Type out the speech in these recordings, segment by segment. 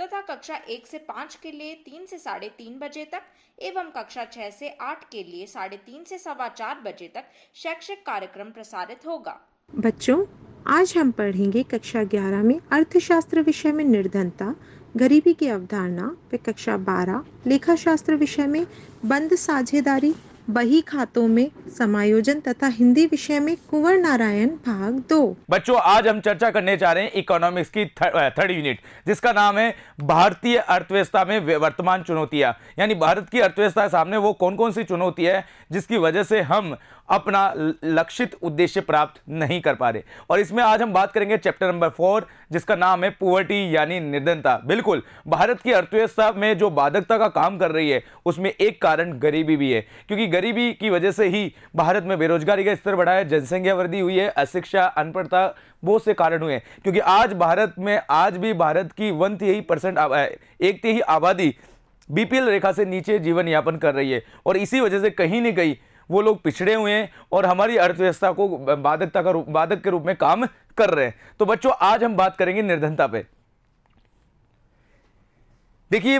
तथा कक्षा एक से पाँच के लिए तीन से साढ़े तीन बजे तक एवं कक्षा छः से आठ के लिए साढ़े तीन से सवा चार बजे तक शैक्षिक कार्यक्रम प्रसारित होगा बच्चों आज हम पढ़ेंगे कक्षा 11 में अर्थशास्त्र विषय में निर्धनता गरीबी की अवधारणा व कक्षा 12 लेखा शास्त्र विषय में बंद साझेदारी बही खातों में समायोजन तथा हिंदी विषय में कुंवर नारायण भाग दो बच्चों आज हम चर्चा करने जा रहे हैं इकोनॉमिक्स की थर्ड यूनिट जिसका नाम है भारतीय अर्थव्यवस्था में वर्तमान चुनौतियां यानी भारत की अर्थव्यवस्था सामने वो कौन कौन सी चुनौती है जिसकी वजह से हम अपना लक्षित उद्देश्य प्राप्त नहीं कर पा रहे और इसमें आज हम बात करेंगे चैप्टर नंबर फोर जिसका नाम है पुवर्टी यानी निर्धनता बिल्कुल भारत की अर्थव्यवस्था में जो बाधकता का काम कर रही है उसमें एक कारण गरीबी भी है क्योंकि गरीबी की वजह से ही भारत में बेरोजगारी का स्तर बढ़ा है जनसंख्या वृद्धि हुई है अशिक्षा अनपढ़ता बहुत से कारण हुए हैं क्योंकि आज भारत में आज भी भारत की वन तिहाई परसेंट एक तिहाई आबादी बीपीएल रेखा से नीचे जीवन यापन कर रही है और इसी वजह से कहीं ना कहीं वो लोग पिछड़े हुए हैं और हमारी अर्थव्यवस्था को बाधकता का बाधक के रूप में काम कर रहे हैं तो बच्चों आज हम बात करेंगे निर्धनता पे देखिए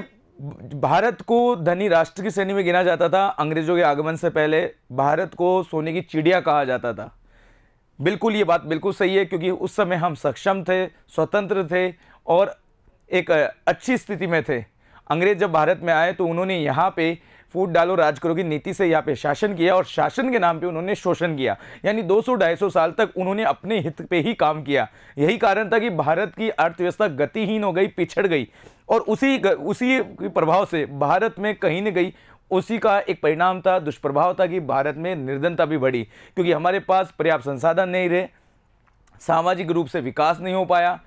भारत को धनी राष्ट्र की श्रेणी में गिना जाता था अंग्रेजों के आगमन से पहले भारत को सोने की चिड़िया कहा जाता था बिल्कुल ये बात बिल्कुल सही है क्योंकि उस समय हम सक्षम थे स्वतंत्र थे और एक अच्छी स्थिति में थे अंग्रेज जब भारत में आए तो उन्होंने यहाँ पे फूट डालो राज करो की नीति से यहाँ पे शासन किया और शासन के नाम पे उन्होंने शोषण किया यानी 200-250 साल तक उन्होंने अपने हित पे ही काम किया यही कारण था कि भारत की अर्थव्यवस्था गतिहीन हो गई पिछड़ गई और उसी उसी प्रभाव से भारत में कहीं न गई उसी का एक परिणाम था दुष्प्रभाव था कि भारत में निर्धनता भी बढ़ी क्योंकि हमारे पास पर्याप्त संसाधन नहीं रहे सामाजिक रूप से विकास नहीं हो पाया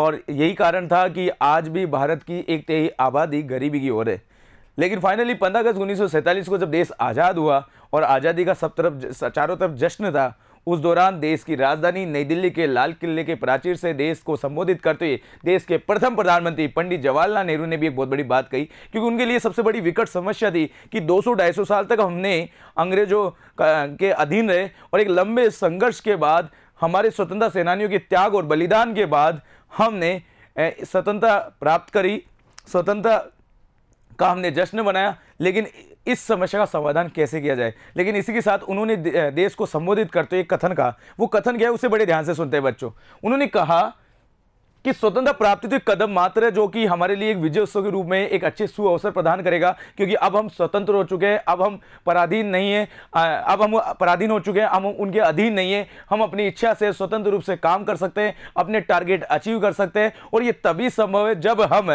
और यही कारण था कि आज भी भारत की एक तेई आबादी गरीबी की ओर है लेकिन फाइनली 15 अगस्त उन्नीस को जब देश आज़ाद हुआ और आज़ादी का सब तरफ चारों तरफ जश्न था उस दौरान देश की राजधानी नई दिल्ली के लाल किले के प्राचीर से देश को संबोधित करते हुए देश के प्रथम प्रधानमंत्री पंडित जवाहरलाल नेहरू ने भी एक बहुत बड़ी बात कही क्योंकि उनके लिए सबसे बड़ी विकट समस्या थी कि 200-250 साल तक हमने अंग्रेजों के अधीन रहे और एक लंबे संघर्ष के बाद हमारे स्वतंत्रता सेनानियों के त्याग और बलिदान के बाद हमने स्वतंत्रता प्राप्त करी स्वतंत्रता का हमने जश्न बनाया लेकिन इस समस्या का समाधान कैसे किया जाए लेकिन इसी के साथ उन्होंने देश को संबोधित करते हुए कथन कहा वो कथन क्या है उसे बड़े ध्यान से सुनते हैं बच्चों उन्होंने कहा कि स्वतंत्रता प्राप्ति तो एक कदम मात्र है जो कि हमारे लिए एक विजय उत्सव के रूप में एक अच्छे सु अवसर प्रदान करेगा क्योंकि अब हम स्वतंत्र हो चुके हैं अब हम पराधीन नहीं है अब हम पराधीन हो चुके हैं हम उनके अधीन नहीं है हम अपनी इच्छा से स्वतंत्र रूप से काम कर सकते हैं अपने टारगेट अचीव कर सकते हैं और ये तभी संभव है जब हम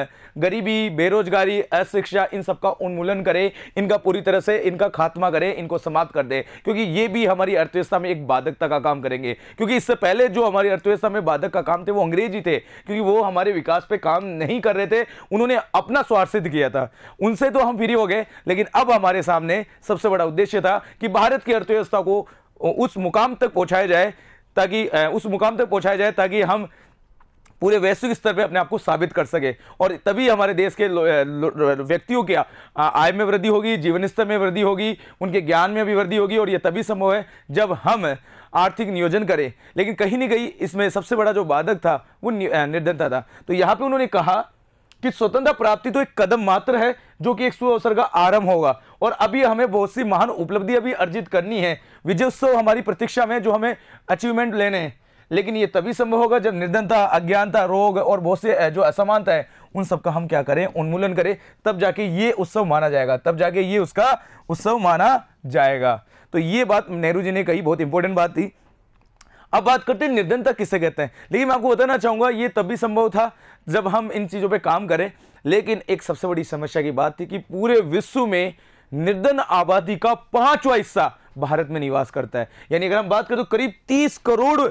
गरीबी बेरोजगारी अशिक्षा इन सबका उन्मूलन करें इनका पूरी तरह से इनका खात्मा करें इनको समाप्त कर दें क्योंकि ये भी हमारी अर्थव्यवस्था में एक बाधकता का काम करेंगे क्योंकि इससे पहले जो हमारी अर्थव्यवस्था में बाधक का काम थे वो अंग्रेजी थे क्योंकि वो हमारे विकास पे काम नहीं कर रहे थे उन्होंने अपना स्वार्थ सिद्ध किया था उनसे तो हम फ्री हो गए लेकिन अब हमारे सामने सबसे बड़ा उद्देश्य था कि भारत की अर्थव्यवस्था को उस मुकाम तक पहुँचाया जाए ताकि उस मुकाम तक पहुँचाया जाए ताकि हम पूरे वैश्विक स्तर पे अपने आप को साबित कर सके और तभी हमारे देश के व्यक्तियों के आय में वृद्धि होगी जीवन स्तर में वृद्धि होगी उनके ज्ञान में भी वृद्धि होगी और ये तभी संभव है जब हम आर्थिक नियोजन करे लेकिन कहीं नहीं कहीं इसमें सबसे बड़ा जो बाधक था वो निर्धनता था तो यहां पे उन्होंने कहा कि स्वतंत्रता प्राप्ति तो एक कदम मात्र है जो कि एक अवसर का आरंभ होगा और अभी हमें बहुत सी महान उपलब्धियां भी अर्जित करनी है विजय उत्सव हमारी प्रतीक्षा में जो हमें अचीवमेंट लेने हैं लेकिन ये तभी संभव होगा जब निर्धनता अज्ञानता रोग और बहुत से जो असमानता है उन सबका हम क्या करें उन्मूलन करें तब जाके ये उत्सव माना जाएगा तब जाके ये उसका उत्सव माना जाएगा तो ये बात नेहरू जी ने कही बहुत इंपॉर्टेंट बात थी अब बात करते हैं निर्धनता किसे कहते हैं लेकिन मैं आपको बताना चाहूँगा ये तभी संभव था जब हम इन चीज़ों पर काम करें लेकिन एक सबसे बड़ी समस्या की बात थी कि पूरे विश्व में निर्धन आबादी का पांचवा हिस्सा भारत में निवास करता है यानी अगर हम बात करें तो करीब 30 करोड़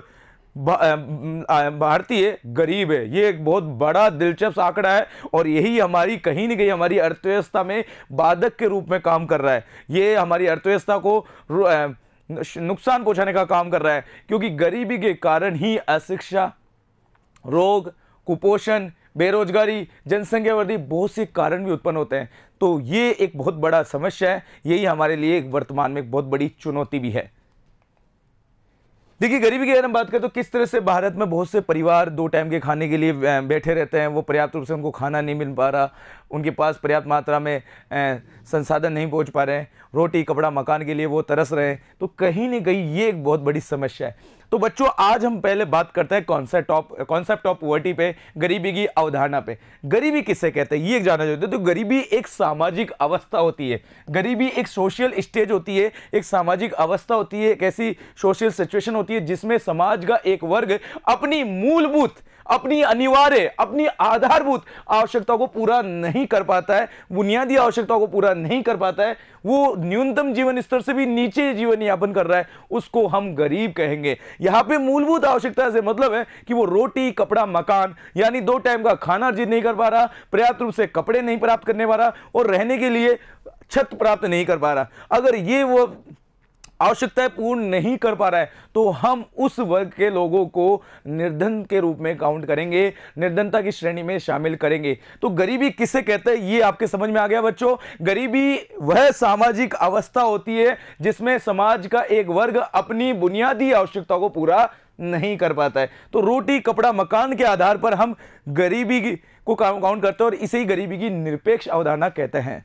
भारतीय गरीब है ये एक बहुत बड़ा दिलचस्प आंकड़ा है और यही हमारी कहीं ना कहीं हमारी अर्थव्यवस्था में बाधक के रूप में काम कर रहा है ये हमारी अर्थव्यवस्था को नुकसान पहुंचाने का काम कर रहा है क्योंकि गरीबी के कारण ही अशिक्षा रोग कुपोषण बेरोजगारी जनसंख्या वृद्धि बहुत से कारण भी उत्पन्न होते हैं तो ये एक बहुत बड़ा समस्या है यही हमारे लिए एक वर्तमान में एक बहुत बड़ी चुनौती भी है देखिए गरीबी की अगर हम बात करें तो किस तरह से भारत में बहुत से परिवार दो टाइम के खाने के लिए बैठे रहते हैं वो पर्याप्त रूप से उनको खाना नहीं मिल पा रहा उनके पास पर्याप्त मात्रा में संसाधन नहीं पहुंच पा रहे हैं रोटी कपड़ा मकान के लिए वो तरस रहे हैं तो कहीं ना कहीं ये एक बहुत बड़ी समस्या है तो बच्चों आज हम पहले बात करते हैं concept of concept of poverty पे गरीबी की अवधारणा पे गरीबी किससे कहते हैं ये जानना चाहते हैं तो गरीबी एक सामाजिक अवस्था होती है गरीबी एक सोशल स्टेज होती है एक सामाजिक अवस्था होती है एक ऐसी सोशल सिचुएशन होती है जिसमें समाज का एक वर्ग अपनी मूलभूत अपनी अनिवार्य अपनी आधारभूत आवश्यकताओं को पूरा नहीं कर पाता है बुनियादी आवश्यकताओं को पूरा नहीं कर पाता है वो न्यूनतम जीवन स्तर से भी नीचे जीवन यापन कर रहा है उसको हम गरीब कहेंगे यहाँ पे मूलभूत आवश्यकता से मतलब है कि वो रोटी कपड़ा मकान यानी दो टाइम का खाना अर्जित नहीं कर पा रहा पर्याप्त रूप से कपड़े नहीं प्राप्त करने पा रहा और रहने के लिए छत प्राप्त नहीं कर पा रहा अगर ये वो आवश्यकताएं पूर्ण नहीं कर पा रहा है तो हम उस वर्ग के लोगों को निर्धन के रूप में काउंट करेंगे निर्धनता की श्रेणी में शामिल करेंगे तो गरीबी किसे कहते हैं ये आपके समझ में आ गया बच्चों गरीबी वह सामाजिक अवस्था होती है जिसमें समाज का एक वर्ग अपनी बुनियादी आवश्यकता को पूरा नहीं कर पाता है तो रोटी कपड़ा मकान के आधार पर हम गरीबी को काउंट करते हैं और इसे ही गरीबी की निरपेक्ष अवधारणा कहते हैं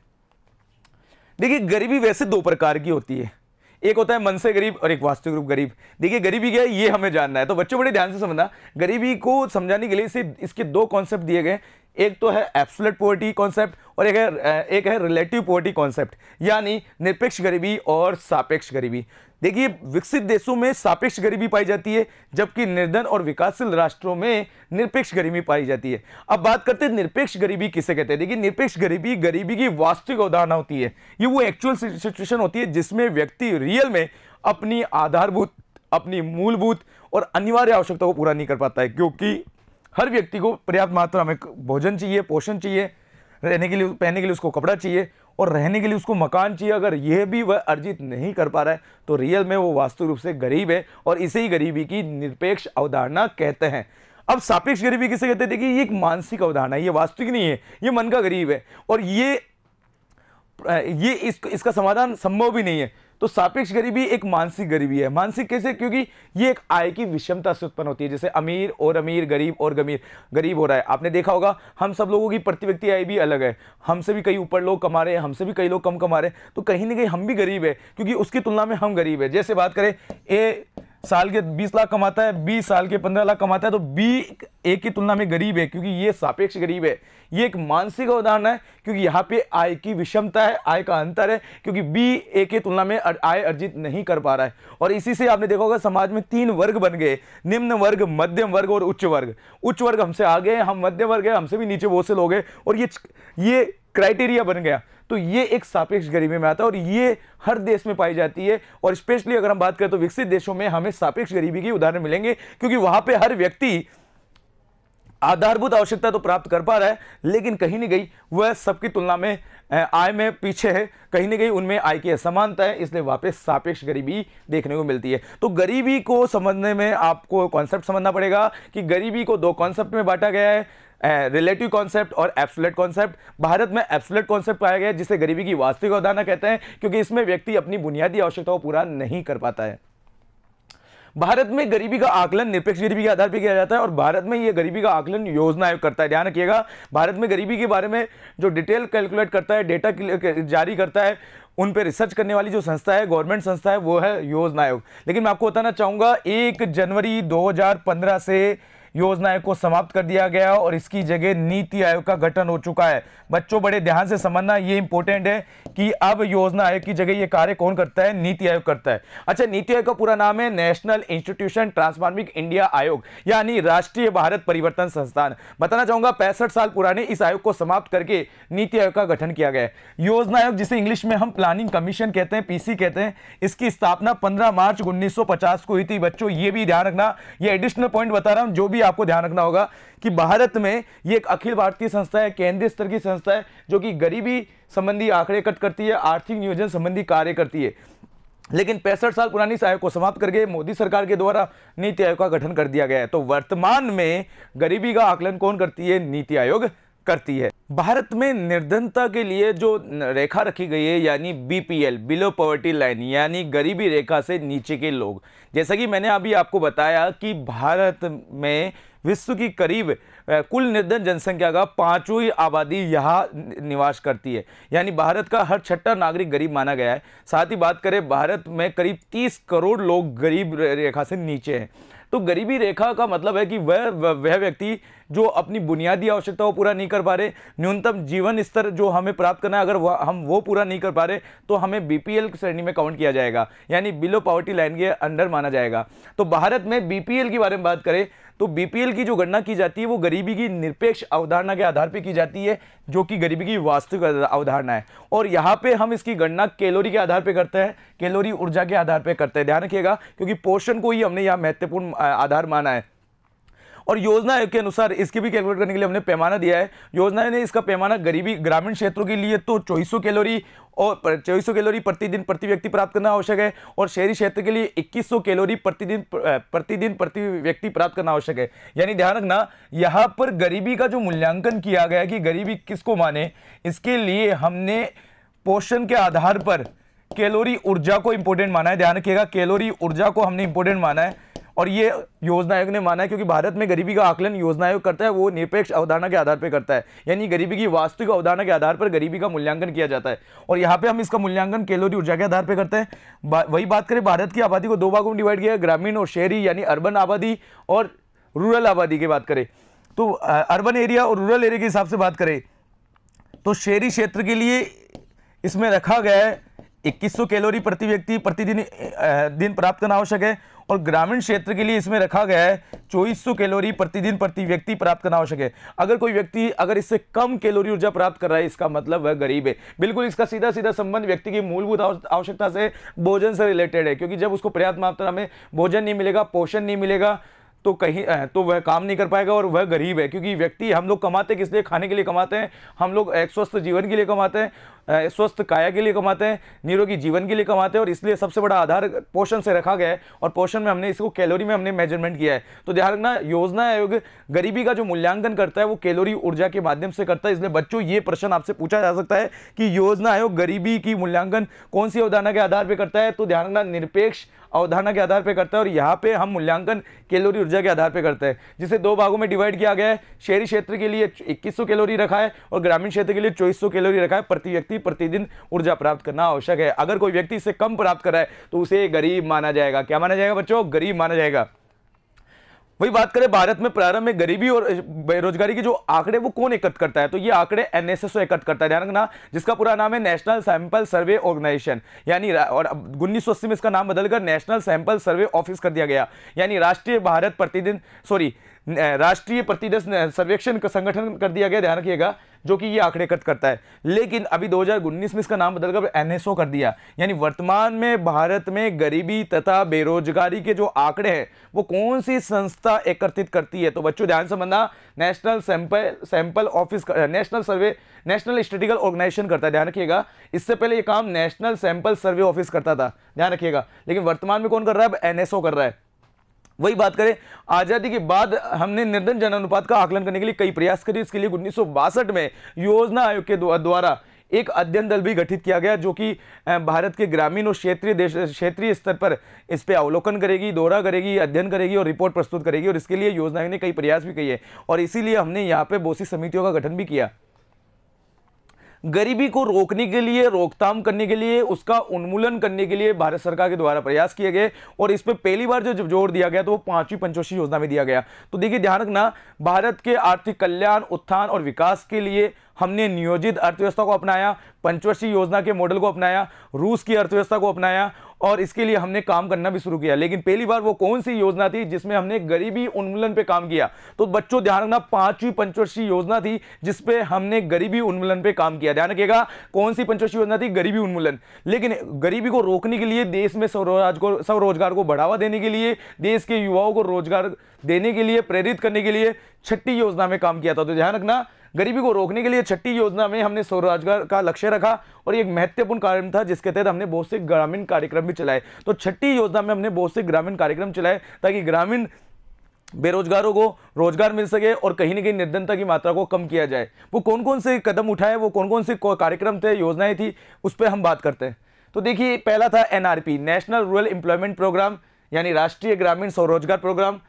देखिए गरीबी वैसे दो प्रकार की होती है एक होता है मन से गरीब और एक वास्तविक रूप गरीब देखिए गरीबी क्या है ये हमें जानना है तो बच्चों बड़े ध्यान से समझना गरीबी को समझाने के लिए इसे इसके दो कॉन्सेप्ट दिए गए एक तो है एब्सोलेट पोवर्टी कॉन्सेप्ट और एक है एक है रिलेटिव पोवर्टी कॉन्सेप्ट यानी निरपेक्ष गरीबी और सापेक्ष गरीबी देखिए विकसित देशों में सापेक्ष गरीबी पाई जाती है जबकि निर्धन और विकासशील राष्ट्रों में निरपेक्ष गरीबी पाई जाती है अब बात करते हैं निरपेक्ष गरीबी किसे कहते हैं देखिए निरपेक्ष गरीबी गरीबी की वास्तविक अवधारणा होती है ये वो एक्चुअल सिचुएशन होती है जिसमें व्यक्ति रियल में अपनी आधारभूत अपनी मूलभूत और अनिवार्य आवश्यकता को पूरा नहीं कर पाता है क्योंकि हर व्यक्ति को पर्याप्त मात्रा में भोजन चाहिए पोषण चाहिए रहने के लिए पहनने के लिए उसको कपड़ा चाहिए और रहने के लिए उसको मकान चाहिए अगर यह भी वह अर्जित नहीं कर पा रहा है तो रियल में वो वास्तु रूप से गरीब है और इसे ही गरीबी की निरपेक्ष अवधारणा कहते हैं अब सापेक्ष गरीबी किसे कहते हैं देखिए ये एक मानसिक अवधारणा है ये वास्तविक नहीं है ये मन का गरीब है और ये ये इस, इसका समाधान संभव भी नहीं है तो सापेक्ष गरीबी एक मानसिक गरीबी है मानसिक कैसे क्योंकि ये एक आय की विषमता से उत्पन्न होती है जैसे अमीर और अमीर गरीब और गमीर गरीब हो रहा है आपने देखा होगा हम सब लोगों की प्रति व्यक्ति आय भी अलग है हमसे भी कई ऊपर लोग कमा रहे हैं हमसे भी कई लोग कम कमा रहे हैं तो कहीं ना कहीं हम भी गरीब है क्योंकि उसकी तुलना में हम गरीब है जैसे बात करें ए साल के 20 लाख कमाता है बी साल के 15 लाख कमाता है तो बी ए की तुलना में गरीब है क्योंकि ये सापेक्ष गरीब है ये एक मानसिक उदाहरण है क्योंकि यहाँ पे आय की विषमता है आय का अंतर है क्योंकि बी ए के तुलना में आय अर्जित नहीं कर पा रहा है और इसी से आपने देखा होगा समाज में तीन वर्ग बन गए निम्न वर्ग मध्यम वर्ग और उच्च वर्ग उच्च वर्ग हमसे आगे हैं हम मध्यम वर्ग है हमसे भी नीचे बहुत से लोग हैं और ये ये क्राइटेरिया बन गया तो ये एक सापेक्ष गरीबी में आता है और ये हर देश में पाई जाती है और स्पेशली अगर हम बात करें तो विकसित देशों में हमें सापेक्ष गरीबी के उदाहरण मिलेंगे क्योंकि वहां पे हर व्यक्ति आधारभूत आवश्यकता तो प्राप्त कर पा रहा है लेकिन कहीं ना कहीं वह सबकी तुलना में आय में पीछे है कहीं ना कहीं उनमें आय की असमानता है इसलिए वापस सापेक्ष गरीबी देखने को मिलती है तो गरीबी को समझने में आपको कॉन्सेप्ट समझना पड़ेगा कि गरीबी को दो कॉन्सेप्ट में बांटा गया है रिलेटिव कॉन्सेप्ट और एब्सोलेट कॉन्सेप्ट भारत में एप्सुलेट कॉन्सेप्ट पाया गया जिसे गरीबी की वास्तविक अवधारणा कहते हैं क्योंकि इसमें व्यक्ति अपनी बुनियादी आवश्यकताओं को पूरा नहीं कर पाता है भारत में गरीबी का आकलन निरपेक्ष गरीबी के आधार पर किया जाता है और भारत में यह गरीबी का आकलन योजना आयोग करता है ध्यान रखिएगा भारत में गरीबी के बारे में जो डिटेल कैलकुलेट करता है डेटा जारी करता है उन पर रिसर्च करने वाली जो संस्था है गवर्नमेंट संस्था है वो है योजना आयोग लेकिन मैं आपको बताना चाहूँगा एक जनवरी दो से योजनाएं को समाप्त कर दिया गया और इसकी जगह नीति आयोग का गठन हो चुका है बच्चों बड़े ध्यान से समझना ये इंपॉर्टेंट है कि अब योजना आयोग की जगह ये कार्य कौन करता है नीति आयोग करता है अच्छा नीति आयोग का पूरा नाम है नेशनल इंस्टीट्यूशन ट्रांसफार्मिक इंडिया आयोग यानी राष्ट्रीय भारत परिवर्तन संस्थान बताना चाहूंगा पैंसठ साल पुराने इस आयोग को समाप्त करके नीति आयोग का गठन किया गया है योजना आयोग जिसे इंग्लिश में हम प्लानिंग कमीशन कहते हैं पीसी कहते हैं इसकी स्थापना पंद्रह मार्च उन्नीस को हुई थी बच्चों ये भी ध्यान रखना ये एडिशनल पॉइंट बता रहा हूं जो भी भी आपको ध्यान रखना होगा कि भारत में ये एक अखिल भारतीय संस्था है केंद्रीय स्तर की संस्था है जो कि गरीबी संबंधी आंकड़े कट करती है आर्थिक नियोजन संबंधी कार्य करती है लेकिन पैंसठ साल पुरानी इस आयोग को समाप्त करके मोदी सरकार के द्वारा नीति आयोग का गठन कर दिया गया है तो वर्तमान में गरीबी का आकलन कौन करती है नीति आयोग करती है भारत में निर्धनता के लिए जो रेखा रखी गई है यानी बीपीएल बिलो पॉवर्टी लाइन यानी गरीबी रेखा से नीचे के लोग जैसा कि मैंने अभी आपको बताया कि भारत में विश्व की करीब कुल निर्धन जनसंख्या का पांचवी आबादी यहाँ निवास करती है यानी भारत का हर छठा नागरिक गरीब माना गया है साथ ही बात करें भारत में करीब तीस करोड़ लोग गरीब रेखा से नीचे हैं तो गरीबी रेखा का मतलब है कि वह वह व्यक्ति जो अपनी बुनियादी आवश्यकताओं पूरा नहीं कर पा रहे न्यूनतम जीवन स्तर जो हमें प्राप्त करना है अगर वह हम वो पूरा नहीं कर पा रहे तो हमें बीपीएल श्रेणी में काउंट किया जाएगा यानी बिलो पॉवर्टी लाइन के अंडर माना जाएगा तो भारत में बीपीएल के बारे में बात करें तो बीपीएल की जो गणना की जाती है वो गरीब गरीबी की निरपेक्ष अवधारणा के आधार पर की जाती है जो कि गरीबी की वास्तविक अवधारणा है और यहाँ पे हम इसकी गणना कैलोरी के आधार पर करते हैं कैलोरी ऊर्जा के आधार पर करते हैं ध्यान रखिएगा क्योंकि पोषण को ही हमने यहाँ महत्वपूर्ण आधार माना है और योजना के अनुसार इसकी भी कैलकुलेट करने के लिए हमने पैमाना दिया है योजना ने इसका पैमाना गरीबी ग्रामीण क्षेत्रों के लिए तो चौबीस कैलोरी और चौबीस कैलोरी प्रतिदिन प्रति व्यक्ति प्राप्त करना आवश्यक है और शहरी क्षेत्र के लिए 2100 कैलोरी प्रतिदिन प्रतिदिन प्रति व्यक्ति प्राप्त करना आवश्यक है यानी ध्यान रखना यहाँ पर गरीबी का जो मूल्यांकन किया गया कि गरीबी किसको माने इसके लिए हमने पोषण के आधार पर कैलोरी ऊर्जा को इंपोर्टेंट माना है ध्यान रखिएगा कैलोरी ऊर्जा को हमने इंपोर्टेंट माना है और ये योजना आयोग ने माना है क्योंकि भारत में गरीबी का आकलन योजना आयोग करता है वो निरपेक्ष अवधारणा के आधार पर करता है यानी गरीबी की वास्तविक अवधारणा के आधार पर गरीबी का मूल्यांकन किया जाता है और यहाँ पे हम इसका मूल्यांकन कैलोरी ऊर्जा के आधार पर करते हैं वही बात करें भारत की आबादी को दो भागों में डिवाइड किया ग्रामीण और शहरी यानी अर्बन आबादी और रूरल आबादी की बात करें तो अर्बन एरिया और रूरल एरिया के हिसाब से बात करें तो शहरी क्षेत्र के लिए इसमें रखा गया है 2100 कैलोरी प्रति व्यक्ति प्रतिदिन दिन प्राप्त करना आवश्यक है और ग्रामीण क्षेत्र के लिए इसमें रखा गया है चौबीस कैलोरी प्रतिदिन प्रति व्यक्ति प्राप्त करना आवश्यक है अगर कोई व्यक्ति अगर इससे कम कैलोरी ऊर्जा प्राप्त कर रहा है इसका मतलब वह गरीब है बिल्कुल इसका सीधा सीधा संबंध व्यक्ति की मूलभूत आवश्यकता से भोजन से रिलेटेड है क्योंकि जब उसको पर्याप्त मात्रा में भोजन नहीं मिलेगा पोषण नहीं मिलेगा तो कहीं तो वह काम नहीं कर पाएगा और वह गरीब है क्योंकि व्यक्ति हम लोग कमाते किस लिए खाने के लिए कमाते हैं हम लोग एक स्वस्थ जीवन के लिए कमाते हैं स्वस्थ काया के लिए कमाते हैं निरोगी जीवन के लिए कमाते हैं और इसलिए सबसे बड़ा आधार पोषण से रखा गया है और पोषण में हमने इसको कैलोरी में हमने मेजरमेंट किया है तो ध्यान रखना योजना आयोग गरीबी का जो मूल्यांकन करता है वो कैलोरी ऊर्जा के माध्यम से करता है इसलिए बच्चों ये प्रश्न आपसे पूछा जा सकता है कि योजना आयोग गरीबी की मूल्यांकन कौन सी अवधारणा के आधार पर करता है तो ध्यान रखना निरपेक्ष अवधारणा के आधार पर करता है और यहाँ पे हम मूल्यांकन कैलोरी ऊर्जा के आधार पर करते हैं जिसे दो भागों में डिवाइड किया गया है शहरी क्षेत्र के लिए 2100 कैलोरी रखा है और ग्रामीण क्षेत्र के लिए 2400 कैलोरी रखा है प्रति व्यक्ति भी प्रतिदिन ऊर्जा प्राप्त करना आवश्यक है अगर कोई व्यक्ति इससे कम प्राप्त कर रहा है तो उसे गरीब माना जाएगा क्या माना जाएगा बच्चों गरीब माना जाएगा वही बात करें भारत में प्रारंभ में गरीबी और बेरोजगारी के जो आंकड़े वो कौन एकत्र करता है तो ये आंकड़े एनएसएसओ एकत्र करता है ध्यान रखना जिसका पूरा नाम है नेशनल सैंपल सर्वे ऑर्गेनाइजेशन यानी और उन्नीस में इसका नाम बदलकर नेशनल सैंपल सर्वे ऑफिस कर दिया गया यानी राष्ट्रीय भारत प्रतिदिन सॉरी राष्ट्रीय प्रतिदिन सर्वेक्षण संगठन कर दिया गया ध्यान रखिएगा जो कि ये आंकड़े कट करता है लेकिन अभी 2019 में इसका नाम बदलकर एनएसओ कर दिया यानी वर्तमान में भारत में गरीबी तथा बेरोजगारी के जो आंकड़े हैं वो कौन सी संस्था एकत्रित करती है तो बच्चों ध्यान से बनना national sample sample office national survey national statistical organisation करता है ध्यान रखिएगा इससे पहले ये काम नेशनल सैंपल सर्वे ऑफिस करता था ध्यान रखिएगा लेकिन वर्तमान में कौन कर रहा है अब एनएसओ कर रहा है वही बात करें आज़ादी के बाद हमने निर्धन जन अनुपात का आकलन करने के लिए कई प्रयास करे इसके लिए उन्नीस में योजना आयोग के द्वारा एक अध्ययन दल भी गठित किया गया जो कि भारत के ग्रामीण और क्षेत्रीय देश क्षेत्रीय स्तर पर इस पर अवलोकन करेगी दौरा करेगी अध्ययन करेगी और रिपोर्ट प्रस्तुत करेगी और इसके लिए योजना ने कई प्रयास भी किए और इसीलिए हमने यहाँ पे बोसी समितियों का गठन भी किया गरीबी को रोकने के लिए रोकथाम करने के लिए उसका उन्मूलन करने के लिए भारत सरकार के द्वारा प्रयास किए गए और इस पर पहली बार जो जोर दिया गया तो वो पांचवी पंचवर्षीय योजना में दिया गया तो देखिए ध्यान रखना भारत के आर्थिक कल्याण उत्थान और विकास के लिए हमने नियोजित अर्थव्यवस्था को अपनाया पंचवर्षीय योजना के मॉडल को अपनाया रूस की अर्थव्यवस्था को अपनाया और इसके लिए हमने काम करना भी शुरू किया लेकिन पहली बार वो कौन सी योजना थी जिसमें हमने गरीबी उन्मूलन पे काम किया तो बच्चों ध्यान रखना पांचवी पंचवर्षीय योजना थी जिसपे हमने गरीबी उन्मूलन पे काम किया ध्यान रखिएगा कौन सी पंचवर्षीय योजना थी गरीबी उन्मूलन लेकिन गरीबी को रोकने के लिए देश में स्वरोज को स्वरोजगार को बढ़ावा देने के लिए देश के युवाओं को रोजगार देने के लिए प्रेरित करने के लिए छठी योजना में काम किया था तो ध्यान रखना गरीबी को रोकने के लिए छठी योजना में हमने स्वरोजगार का लक्ष्य रखा और एक महत्वपूर्ण कार्यक्रम था जिसके तहत हमने बहुत से ग्रामीण कार्यक्रम भी चलाए तो छठी योजना में हमने बहुत से ग्रामीण कार्यक्रम चलाए ताकि ग्रामीण बेरोजगारों को रोजगार मिल सके और कहीं ना कहीं निर्धनता की मात्रा को कम किया जाए वो कौन कौन से कदम उठाए वो कौन कौन से कार्यक्रम थे योजनाएं थी उस पर हम बात करते हैं तो देखिए पहला था NRP national rural employment programme यानी राष्ट्रीय ग्रामीण स्वरोजगार प्रोग्राम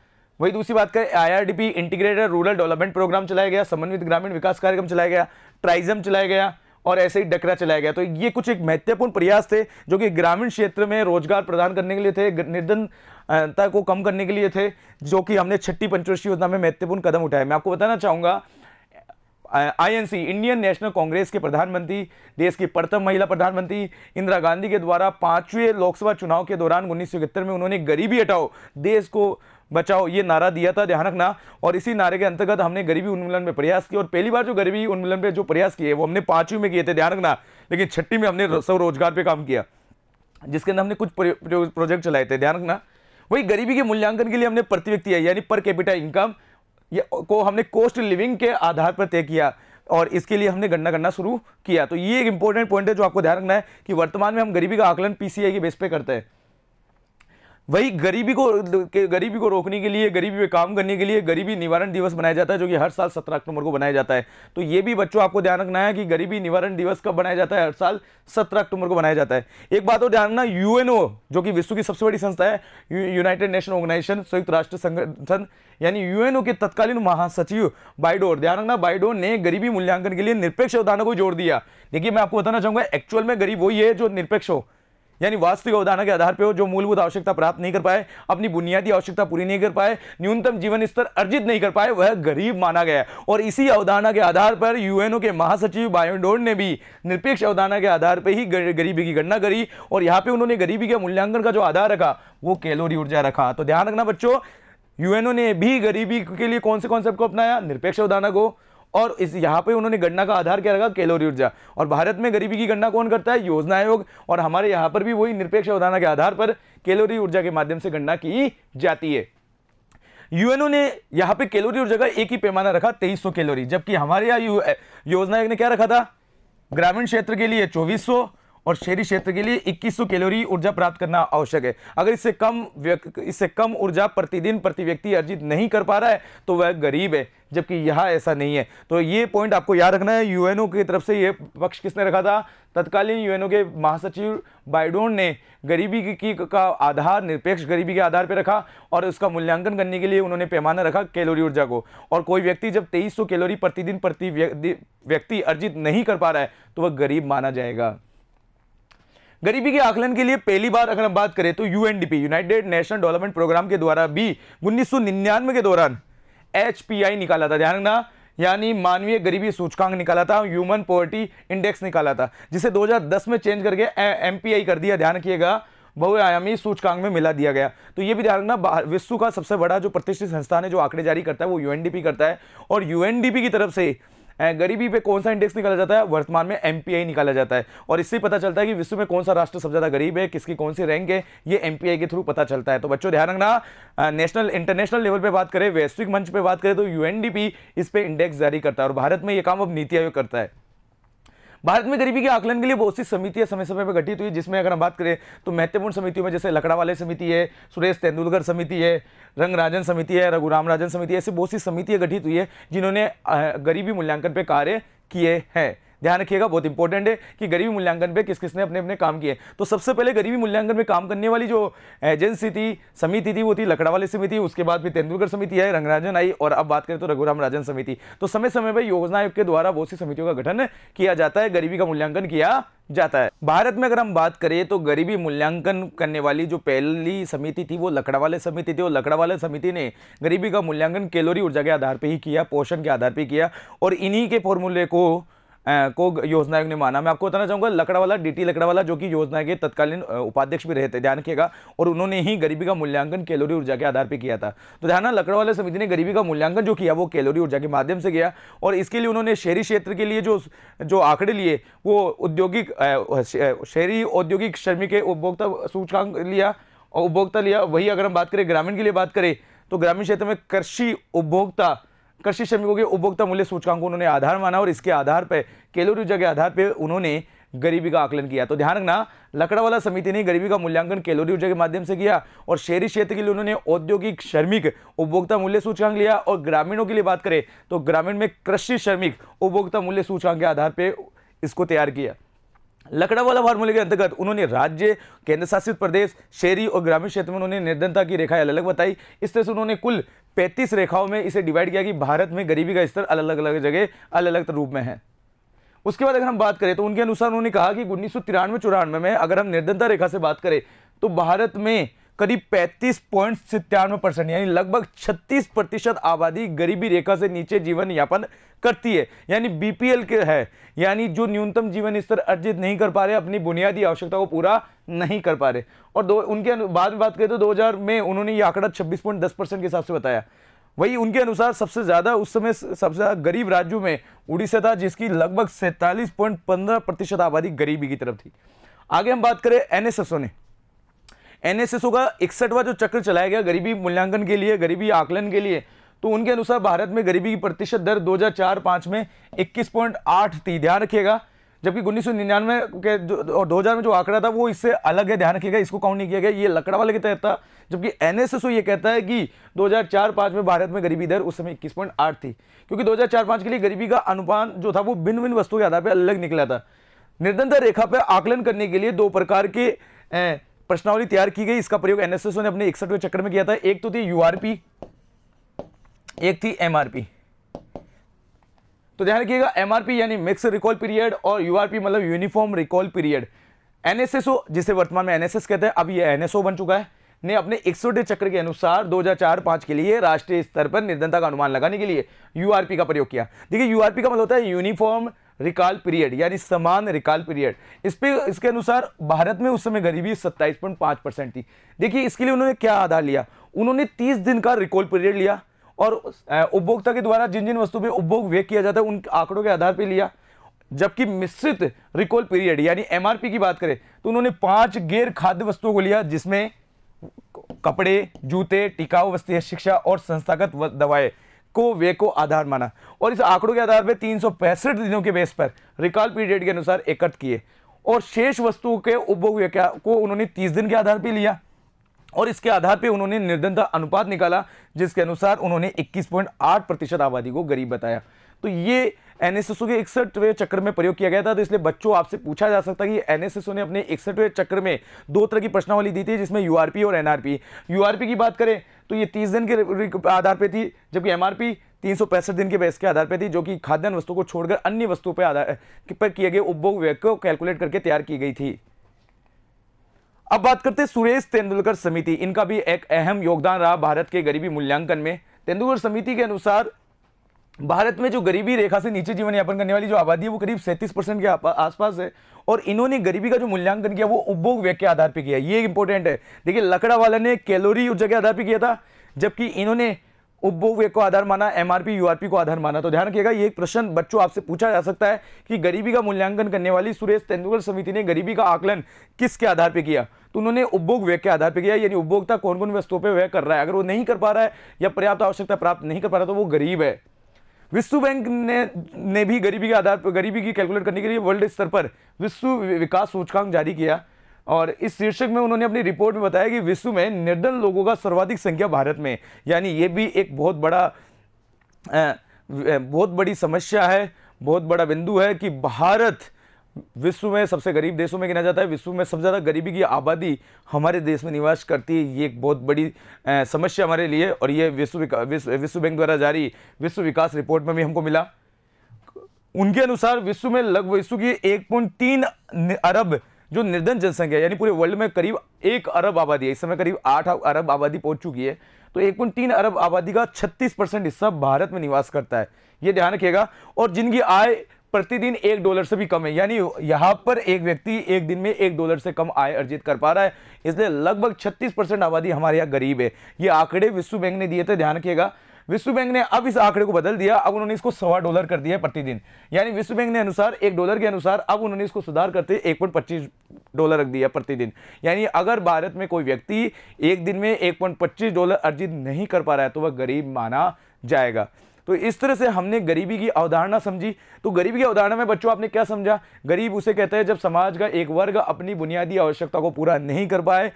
वही दूसरी बात करें IRDP integrated rural development programme चलाया गया समन्वित ग्रामीण विकास कार्यक्रम चलाया गया ट्राइजम चलाया गया और ऐसे ही डकरा चलाया गया तो ये कुछ एक महत्वपूर्ण प्रयास थे जो कि ग्रामीण क्षेत्र में रोजगार प्रदान करने के लिए थे निर्धनता को कम करने के लिए थे जो कि हमने छठी पंचवर्षीय योजना में महत्वपूर्ण कदम उठाया मैं आपको बताना चाहूँगा आईएनसी इंडियन नेशनल कांग्रेस के प्रधानमंत्री देश की प्रथम महिला प्रधानमंत्री इंदिरा गांधी के द्वारा पांचवें लोकसभा चुनाव के दौरान उन्नीस में उन्होंने गरीबी हटाओ देश को बचाओ ये नारा दिया था ध्यान रखना और इसी नारे के अंतर्गत हमने गरीबी उन्मूलन में प्रयास किया और पहली बार जो गरीबी उन्मूलन में जो प्रयास किए वो हमने पांचवी में किए थे ध्यान रखना लेकिन छठी में हमने स्वरोजगार पे काम किया जिसके अंदर हमने कुछ प्रोजेक्ट चलाए थे ध्यान रखना वही गरीबी के मूल्यांकन के लिए हमने प्रति व्यक्ति यानी पर कैपिटा इनकम को हमने कोस्ट लिविंग के आधार पर तय किया और इसके लिए हमने गणना करना शुरू किया तो ये एक इंपॉर्टेंट पॉइंट है जो आपको ध्यान रखना है कि वर्तमान में हम गरीबी का आकलन पीसीआई के बेस पे करते हैं वही गरीबी को गरीबी को रोकने के लिए गरीबी पे काम करने के लिए गरीबी निवारण दिवस मनाया जाता है जो कि हर साल सत्रह अक्टूबर को मनाया जाता है तो ये भी बच्चों आपको ध्यान रखना है कि गरीबी निवारण दिवस कब मनाया जाता है हर साल सत्रह अक्टूबर को मनाया जाता है एक बात और ध्यान रखना यूएनओ जो कि विश्व की सबसे बड़ी संस्था है यूनाइटेड नेशन ऑर्गेनाइजेशन संयुक्त राष्ट्र संगठन यानी यूएनओ के तत्कालीन महासचिव बाइडोर ध्यान रखना बाइडोर ने गरीबी मूल्यांकन के लिए निरपेक्ष अवधारणा को जोड़ दिया देखिए मैं आपको बताना चाहूंगा एक्चुअल में गरीब वही है जो निरपेक्ष हो यानी वास्तविक अवधारणा के आधार पर जो मूलभूत आवश्यकता प्राप्त नहीं कर पाए अपनी बुनियादी आवश्यकता पूरी नहीं कर पाए न्यूनतम जीवन स्तर अर्जित नहीं कर पाए वह गरीब माना गया और इसी अवधारणा के आधार पर यूएनओ के महासचिव बायोडोर ने भी निरपेक्ष अवधारणा के आधार पर ही गरीबी की गणना करी और यहाँ पर उन्होंने गरीबी के मूल्यांकन का जो आधार रखा वो कैलोरी ऊर्जा रखा तो ध्यान रखना बच्चों यूएनओ ने भी गरीबी के लिए कौन से कॉन्सेप्ट को अपनाया निरपेक्ष अवधारणा को और इस यहाँ पे उन्होंने गणना का आधार क्या रखा कैलोरी ऊर्जा और भारत में गरीबी की गणना कौन करता है योजना आयोग और हमारे यहाँ पर भी वही निरपेक्ष अवधारणा के आधार पर कैलोरी ऊर्जा के माध्यम से गणना की जाती है यूएनओ ने यहाँ पे कैलोरी ऊर्जा का एक ही पैमाना रखा तेईस कैलोरी जबकि हमारे यहाँ योजना आयोग ने क्या रखा था ग्रामीण क्षेत्र के लिए चौबीस और शहरी क्षेत्र के लिए 2100 कैलोरी ऊर्जा प्राप्त करना आवश्यक है अगर इससे कम इससे कम ऊर्जा प्रतिदिन प्रति व्यक्ति अर्जित नहीं कर पा रहा है तो वह गरीब है जबकि यह ऐसा नहीं है तो ये पॉइंट आपको याद रखना है यूएनओ की तरफ से ये पक्ष किसने रखा था तत्कालीन यूएनओ के महासचिव बाइडोन ने गरीबी की, की का आधार निरपेक्ष गरीबी के आधार पर रखा और उसका मूल्यांकन करने के लिए उन्होंने पैमाना रखा कैलोरी ऊर्जा को और कोई व्यक्ति जब 2300 कैलोरी प्रतिदिन प्रति व्यक्ति अर्जित नहीं कर पा रहा है तो वह गरीब माना जाएगा गरीबी के आकलन के लिए पहली बार अगर हम बात करें तो UNDP united national development programme के द्वारा भी उन्नीस के दौरान एच निकाला था ध्यान रखना यानी मानवीय गरीबी सूचकांक निकाला था ह्यूमन पॉवर्टी इंडेक्स निकाला था जिसे 2010 में चेंज करके एम कर दिया ध्यान रखिएगा बहुआयामी सूचकांक में मिला दिया गया तो ये भी ध्यान रखना विश्व का सबसे बड़ा जो प्रतिष्ठित संस्थान है जो आंकड़े जारी करता है वो यूएनडीपी करता है और यूएनडीपी की तरफ से गरीबी पे कौन सा इंडेक्स निकाला जाता है वर्तमान में एम निकाला जाता है और इससे पता चलता है कि विश्व में कौन सा राष्ट्र सबसे ज़्यादा गरीब है किसकी कौन सी रैंक है ये एम के थ्रू पता चलता है तो बच्चों ध्यान रखना नेशनल इंटरनेशनल लेवल पर बात करें वैश्विक मंच पर बात करें तो यू इस पर इंडेक्स जारी करता है और भारत में ये काम अब नीति आयोग करता है भारत में गरीबी के आकलन के लिए बहुत सी समितियां समय समय पर गठित हुई जिसमें अगर हम बात करें तो महत्वपूर्ण समितियों में जैसे लकड़ा वाले समिति है सुरेश तेंदुलकर समिति है रंगराजन समिति है रघुराम राजन समिति ऐसी बहुत सी समितियाँ गठित हुई है जिन्होंने गरीबी मूल्यांकन पर कार्य किए हैं ध्यान रखिएगा बहुत इंपॉर्टेंट है कि गरीबी मूल्यांकन पे किस किसने अपने अपने काम किए तो सबसे पहले गरीबी मूल्यांकन में काम करने वाली जो एजेंसी थी समिति थी वो थी लकड़ा वाली समिति उसके बाद फिर तेंदुलकर समिति आई रंगराजन आई और अब बात करें तो रघुराम राजन समिति तो समय समय पर योजना आयोग के द्वारा बहुत सी समितियों का गठन किया जाता है गरीबी का मूल्यांकन किया जाता है भारत में अगर हम बात करें तो गरीबी मूल्यांकन करने वाली जो पहली समिति थी वो लकड़ा वाले समिति थी और लकड़ा वाले समिति ने गरीबी का मूल्यांकन कैलोरी ऊर्जा के आधार पर ही किया पोषण के आधार पर किया और इन्हीं के फॉर्मूले को को योजना ने माना मैं आपको बताना लकड़ा लकड़ावाला डीटी लकड़ावाला जो कि योजना के तत्कालीन उपाध्यक्ष भी रहे थे ध्यान रखिएगा और उन्होंने ही गरीबी का मूल्यांकन कैलोरी ऊर्जा के आधार पर किया था तो ध्यान लकड़ा वाले समिति ने गरीबी का मूल्यांकन जो किया वो कैलोरी ऊर्जा के माध्यम से किया और इसके लिए उन्होंने शहरी क्षेत्र के लिए जो जो आंकड़े लिए वो औद्योगिक शहरी औद्योगिक श्रमिक उपभोक्ता सूचकांक लिया और उपभोक्ता लिया वही अगर हम बात करें ग्रामीण के लिए बात करें तो ग्रामीण क्षेत्र में कृषि उपभोक्ता कृषि श्रमिकों के उपभोक्ता मूल्य सूचकांक को उन्होंने आधार माना और इसके आधार पर केलोर ऊर्जा के आधार पर उन्होंने गरीबी का आकलन किया तो ध्यान रखना लकड़ावाला समिति ने गरीबी का मूल्यांकन कैलोरी ऊर्जा के माध्यम से किया और शहरी क्षेत्र के लिए उन्होंने औद्योगिक श्रमिक उपभोक्ता मूल्य सूचकांक लिया और ग्रामीणों के लिए बात करें तो ग्रामीण में कृषि श्रमिक उपभोक्ता मूल्य सूचकांक के आधार पर इसको तैयार किया लकड़ा वाला फार्मूले के अंतर्गत उन्होंने राज्य केंद्र शासित प्रदेश शहरी और ग्रामीण क्षेत्र में उन्होंने निर्धनता की रेखाएं अलग अलग बताई इस तरह से उन्होंने कुल पैंतीस रेखाओं में इसे डिवाइड किया कि भारत में गरीबी का स्तर अलग अलग जगह अलग अलग रूप में है उसके बाद अगर हम बात करें तो उनके अनुसार उन्होंने कहा कि उन्नीस सौ में अगर हम निर्धनता रेखा से बात करें तो भारत में करीब पैंतीस पॉइंट सितानवे परसेंट यानी लगभग 36 प्रतिशत आबादी गरीबी रेखा से नीचे जीवन यापन करती है यानी बीपीएल के है यानी जो न्यूनतम जीवन स्तर अर्जित नहीं कर पा रहे अपनी बुनियादी आवश्यकता को पूरा नहीं कर पा रहे और दो उनके बाद में बात करें तो 2000 में उन्होंने ये आंकड़ा छब्बीस के हिसाब से बताया वही उनके अनुसार सबसे ज़्यादा उस समय सबसे ज़्यादा गरीब राज्यों में उड़ीसा था जिसकी लगभग सैंतालीस प्रतिशत आबादी गरीबी की तरफ थी आगे हम बात करें एन ने एनएसएसओ का इकसठवा जो चक्र चलाया गया गरीबी मूल्यांकन के लिए गरीबी आकलन के लिए तो उनके अनुसार भारत में गरीबी की प्रतिशत दर 2004-5 में 21.8 थी ध्यान रखिएगा जबकि उन्नीस सौ निन्यानवे के और दो हज़ार में जो आंकड़ा था वो इससे अलग है ध्यान रखिएगा इसको काउंट नहीं किया गया ये लकड़ा वाले के तहत था जबकि एनएसएसओ ये कहता है कि 2004-5 में भारत में गरीबी दर उस समय 21.8 थी क्योंकि 2004-5 के लिए गरीबी का अनुपान जो था वो भिन्न भिन्न वस्तुओं के आधार पर अलग निकला था निर्धनता रेखा पर आकलन करने के लिए दो प्रकार के प्रश्नावली तैयार की गई इसका प्रयोग एनएसएसओ ने अपने इकसठवें चक्र में किया था एक तो थी यूआरपी एक थी एमआरपी तो ध्यान रखिएगा एमआरपी यानी मिक्स रिकॉल पीरियड और यूआरपी मतलब यूनिफॉर्म रिकॉल पीरियड एनएसएसओ जिसे वर्तमान में एनएसएस कहते हैं अब ये एनएसओ बन चुका है ने अपने इकसठवें चक्र के अनुसार 2004-5 के लिए राष्ट्रीय स्तर पर निर्धनता का अनुमान लगाने के लिए यूआरपी का प्रयोग किया देखिए यूआरपी का मतलब होता है यूनिफॉर्म रिकॉल पीरियड यानी समान रिकॉल पीरियड इस पर इसके अनुसार भारत में उस समय गरीबी 27.5 परसेंट थी देखिए इसके लिए उन्होंने क्या आधार लिया उन्होंने 30 दिन का रिकॉल पीरियड लिया और उपभोक्ता के द्वारा जिन जिन वस्तु पे उपभोग व्यय किया जाता है उन आंकड़ों के आधार पर लिया जबकि मिश्रित रिकॉल पीरियड यानी एम की बात करें तो उन्होंने पांच गैर खाद्य वस्तुओं को लिया जिसमें कपड़े जूते टिकाऊ वस्तु शिक्षा और संस्थागत दवाएं को वे को आधार माना और इस आंकड़ों के आधार पर तीन दिनों के बेस पर रिकॉल पीरियड के अनुसार एकत्र किए और शेष वस्तुओं के उपभोग को उन्होंने तीस दिन के आधार पर लिया और इसके आधार पर उन्होंने निर्धनता अनुपात निकाला जिसके अनुसार उन्होंने 21.8 प्रतिशत आबादी को गरीब बताया तो ये एनएसएसओ के इकसठवें चक्र में प्रयोग किया गया था तो इसलिए बच्चों आपसे पूछा जा सकता है कि एनएसएसओ ने अपने इकसठवें चक्र में दो तरह की प्रश्नावली दी थी जिसमें यूआरपी और एनआरपी यूआरपी की बात करें तो ये तीस दिन के आधार पर थी जबकि एमआरपी तीन सौ पैंसठ दिन के बेस के आधार पर थी जो कि खाद्यान्न वस्तु को छोड़कर अन्य वस्तुओं पर आधार पर किए गए उपभोग व्यय को कैलकुलेट करके तैयार की गई थी अब बात करते हैं सुरेश तेंदुलकर समिति इनका भी एक अहम योगदान रहा भारत के गरीबी मूल्यांकन में तेंदुलकर समिति के अनुसार भारत में जो गरीबी रेखा से नीचे जीवन यापन करने वाली जो आबादी है वो करीब सैंतीस परसेंट के आसपास है और इन्होंने गरीबी का जो मूल्यांकन किया वो उपभोग व्यय के आधार पर किया ये इंपॉर्टेंट है देखिए लकड़ा वाला ने कैलोरी ऊर्जा के आधार पर किया था जबकि इन्होंने उपभोग व्यय को आधार माना एमआरपी यूआरपी को आधार माना तो ध्यान रखिएगा ये एक प्रश्न बच्चों आपसे पूछा जा सकता है कि गरीबी का मूल्यांकन करने वाली सुरेश तेंदुलकर समिति ने गरीबी का आकलन किसके आधार पर किया तो उन्होंने उपभोग व्यय के आधार पर किया यानी उपभोक्ता कौन कौन वस्तुओं पर व्यय कर रहा है अगर वो नहीं कर पा रहा है या पर्याप्त आवश्यकता प्राप्त नहीं कर पा रहा तो वो गरीब है विश्व बैंक ने ने भी गरीबी के आधार पर गरीबी की कैलकुलेट करने के लिए वर्ल्ड स्तर पर विश्व विकास सूचकांक जारी किया और इस शीर्षक में उन्होंने अपनी रिपोर्ट में बताया कि विश्व में निर्धन लोगों का सर्वाधिक संख्या भारत में यानी ये भी एक बहुत बड़ा बहुत बड़ी समस्या है बहुत बड़ा बिंदु है कि भारत विश्व में सबसे गरीब देशों में गिना जाता है विश्व में सबसे ज़्यादा गरीबी की आबादी हमारे देश में निवास करती है ये एक बहुत बड़ी समस्या हमारे लिए और ये विश्व विश्व बैंक द्वारा जारी विश्व विकास रिपोर्ट में भी हमको मिला उनके अनुसार विश्व में लगभग विश्व की एक अरब जो निर्धन जनसंख्या यानी पूरे वर्ल्ड में करीब एक अरब आबादी है इस समय करीब आठ अरब आबादी पहुंच चुकी है तो एक पॉइंट तीन अरब आबादी का छत्तीस परसेंट हिस्सा भारत में निवास करता है ये ध्यान रखिएगा और जिनकी आय प्रतिदिन एक डॉलर से भी कम है यानी यहाँ पर एक व्यक्ति एक दिन में एक डॉलर से कम आय अर्जित कर पा रहा है इसलिए लगभग 36 परसेंट आबादी हमारे यहाँ गरीब है ये आंकड़े विश्व बैंक ने दिए थे ध्यान रखिएगा विश्व बैंक ने अब इस आंकड़े को बदल दिया अब उन्होंने इसको सवा डॉलर कर दिया है प्रतिदिन यानी विश्व बैंक ने अनुसार एक डॉलर के अनुसार अब उन्होंने इसको सुधार करते एक पॉइंट पच्चीस डॉलर रख दिया प्रतिदिन यानी अगर भारत में कोई व्यक्ति एक दिन में एक डॉलर अर्जित नहीं कर पा रहा है तो वह गरीब माना जाएगा तो इस तरह से हमने गरीबी की अवधारणा समझी तो गरीबी की अवधारणा में बच्चों आपने क्या समझा गरीब उसे कहते हैं जब समाज का एक वर्ग अपनी बुनियादी आवश्यकता को पूरा नहीं कर पाए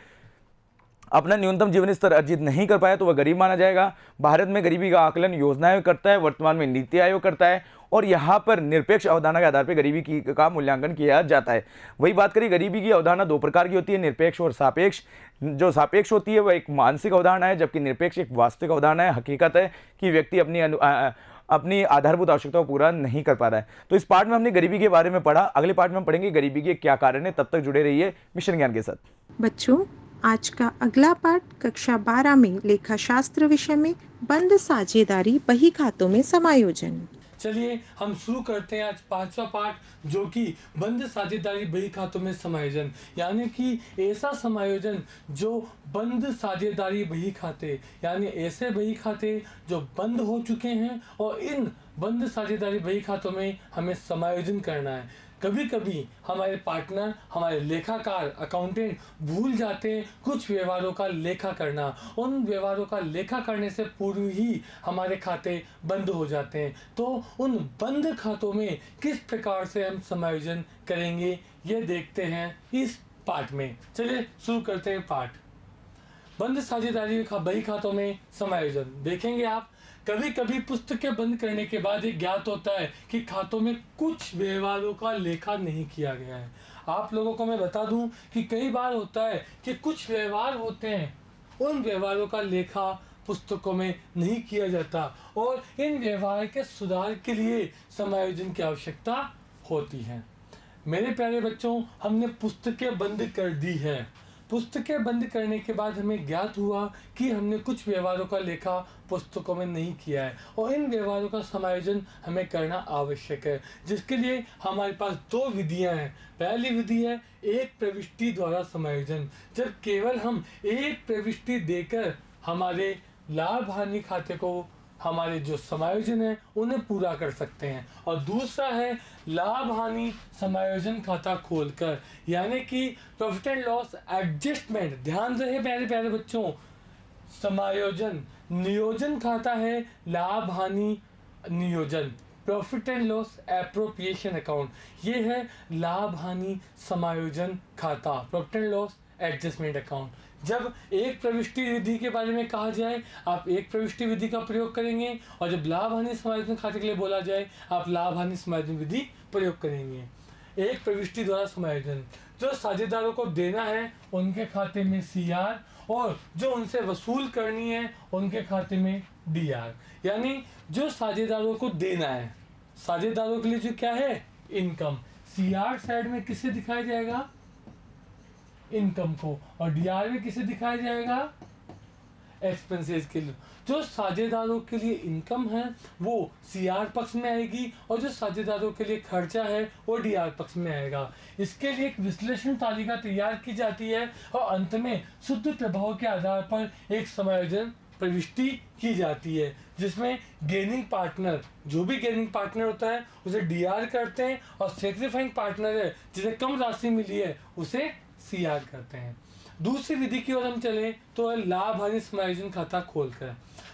अपना न्यूनतम जीवन स्तर अर्जित नहीं कर पाया तो वह गरीब माना जाएगा भारत में गरीबी का आकलन योजनाएं करता है वर्तमान में नीति आयोग करता है और यहाँ पर निरपेक्ष अवधारणा के आधार पर गरीबी की का मूल्यांकन किया जाता है वही बात करें गरीबी की अवधारणा दो प्रकार की होती है निरपेक्ष और सापेक्ष जो सापेक्ष होती है वह एक मानसिक अवधारणा है जबकि निरपेक्ष एक वास्तविक अवधारणा है हकीकत है कि व्यक्ति अपनी अपनी आधारभूत आवश्यकता को पूरा नहीं कर पा रहा है तो इस पार्ट में हमने गरीबी के बारे में पढ़ा अगले पार्ट में हम पढ़ेंगे गरीबी के क्या कारण है तब तक जुड़े रहिए मिशन ज्ञान के साथ बच्चों आज का अगला पाठ कक्षा बारह में लेखा शास्त्र विषय में बंद साझेदारी बही खातों में समायोजन चलिए हम शुरू करते हैं आज पांचवा पाठ जो कि बंद साझेदारी बही खातों में समायोजन यानी कि ऐसा समायोजन जो बंद साझेदारी बही खाते यानी ऐसे बही खाते जो बंद हो चुके हैं और इन बंद साझेदारी बही खातों में हमें समायोजन करना है कभी कभी हमारे पार्टनर हमारे लेखाकार अकाउंटेंट भूल जाते हैं कुछ व्यवहारों का लेखा करना उन व्यवहारों का लेखा करने से पूर्व ही हमारे खाते बंद हो जाते हैं तो उन बंद खातों में किस प्रकार से हम समायोजन करेंगे ये देखते हैं इस पार्ट में चलिए शुरू करते हैं पार्ट बंद साझेदारी बही खातों में समायोजन देखेंगे आप कभी कभी पुस्तकें बंद करने के बाद एक ज्ञात होता है कि खातों में कुछ व्यवहारों का लेखा नहीं किया गया है आप लोगों को मैं बता दूं कि कई बार होता है कि कुछ व्यवहार होते हैं उन व्यवहारों का लेखा पुस्तकों में नहीं किया जाता और इन व्यवहार के सुधार के लिए समायोजन की आवश्यकता होती है मेरे प्यारे बच्चों हमने पुस्तकें बंद कर दी है पुस्तकें बंद करने के बाद हमें ज्ञात हुआ कि हमने कुछ व्यवहारों का लेखा पुस्तकों में नहीं किया है और इन व्यवहारों का समायोजन हमें करना आवश्यक है जिसके लिए हमारे पास दो विधियां हैं पहली विधि है एक प्रविष्टि द्वारा समायोजन जब केवल हम एक प्रविष्टि देकर हमारे लाभ हानि खाते को हमारे जो समायोजन है उन्हें पूरा कर सकते हैं और दूसरा है लाभ हानि समायोजन खाता खोलकर यानी कि प्रॉफिट एंड लॉस एडजस्टमेंट ध्यान रहे प्यारे प्यारे बच्चों समायोजन नियोजन खाता है लाभ हानि नियोजन profit and loss appropriation account ये है लाभ हानि समायोजन खाता profit and loss adjustment account जब एक प्रविष्टि विधि के बारे में कहा जाए आप एक प्रविष्टि विधि का प्रयोग करेंगे और जब लाभ हानि समायोजन खाते के लिए बोला जाए आप लाभ हानि समायोजन विधि प्रयोग करेंगे एक प्रविष्टि द्वारा समायोजन जो साझेदारों को देना है उनके खाते में सी और जो उनसे वसूल करनी है उनके खाते में डी यानी जो साझेदारों को देना है साझेदारों के लिए जो क्या है इनकम सी साइड में किसे दिखाया जाएगा इनकम को और डीआर में किसे दिखाया जाएगा एक्सपेंसेस के लिए जो साझेदारों के लिए इनकम है वो सीआर पक्ष में आएगी और जो साझेदारों के लिए खर्चा है वो डीआर पक्ष में आएगा इसके लिए एक विश्लेषण तालिका तैयार की जाती है और अंत में शुद्ध प्रभाव के आधार पर एक समायोजन प्रविष्टि की जाती है जिसमें गेनिंग पार्टनर जो भी गेनिंग पार्टनर होता है उसे डीआर करते हैं और सेक्रीफाइंग पार्टनर है जिसे कम राशि मिली है उसे सी याद करते हैं दूसरी विधि की ओर हम चले तो लाभ हानि समायोजन खाता खोलकर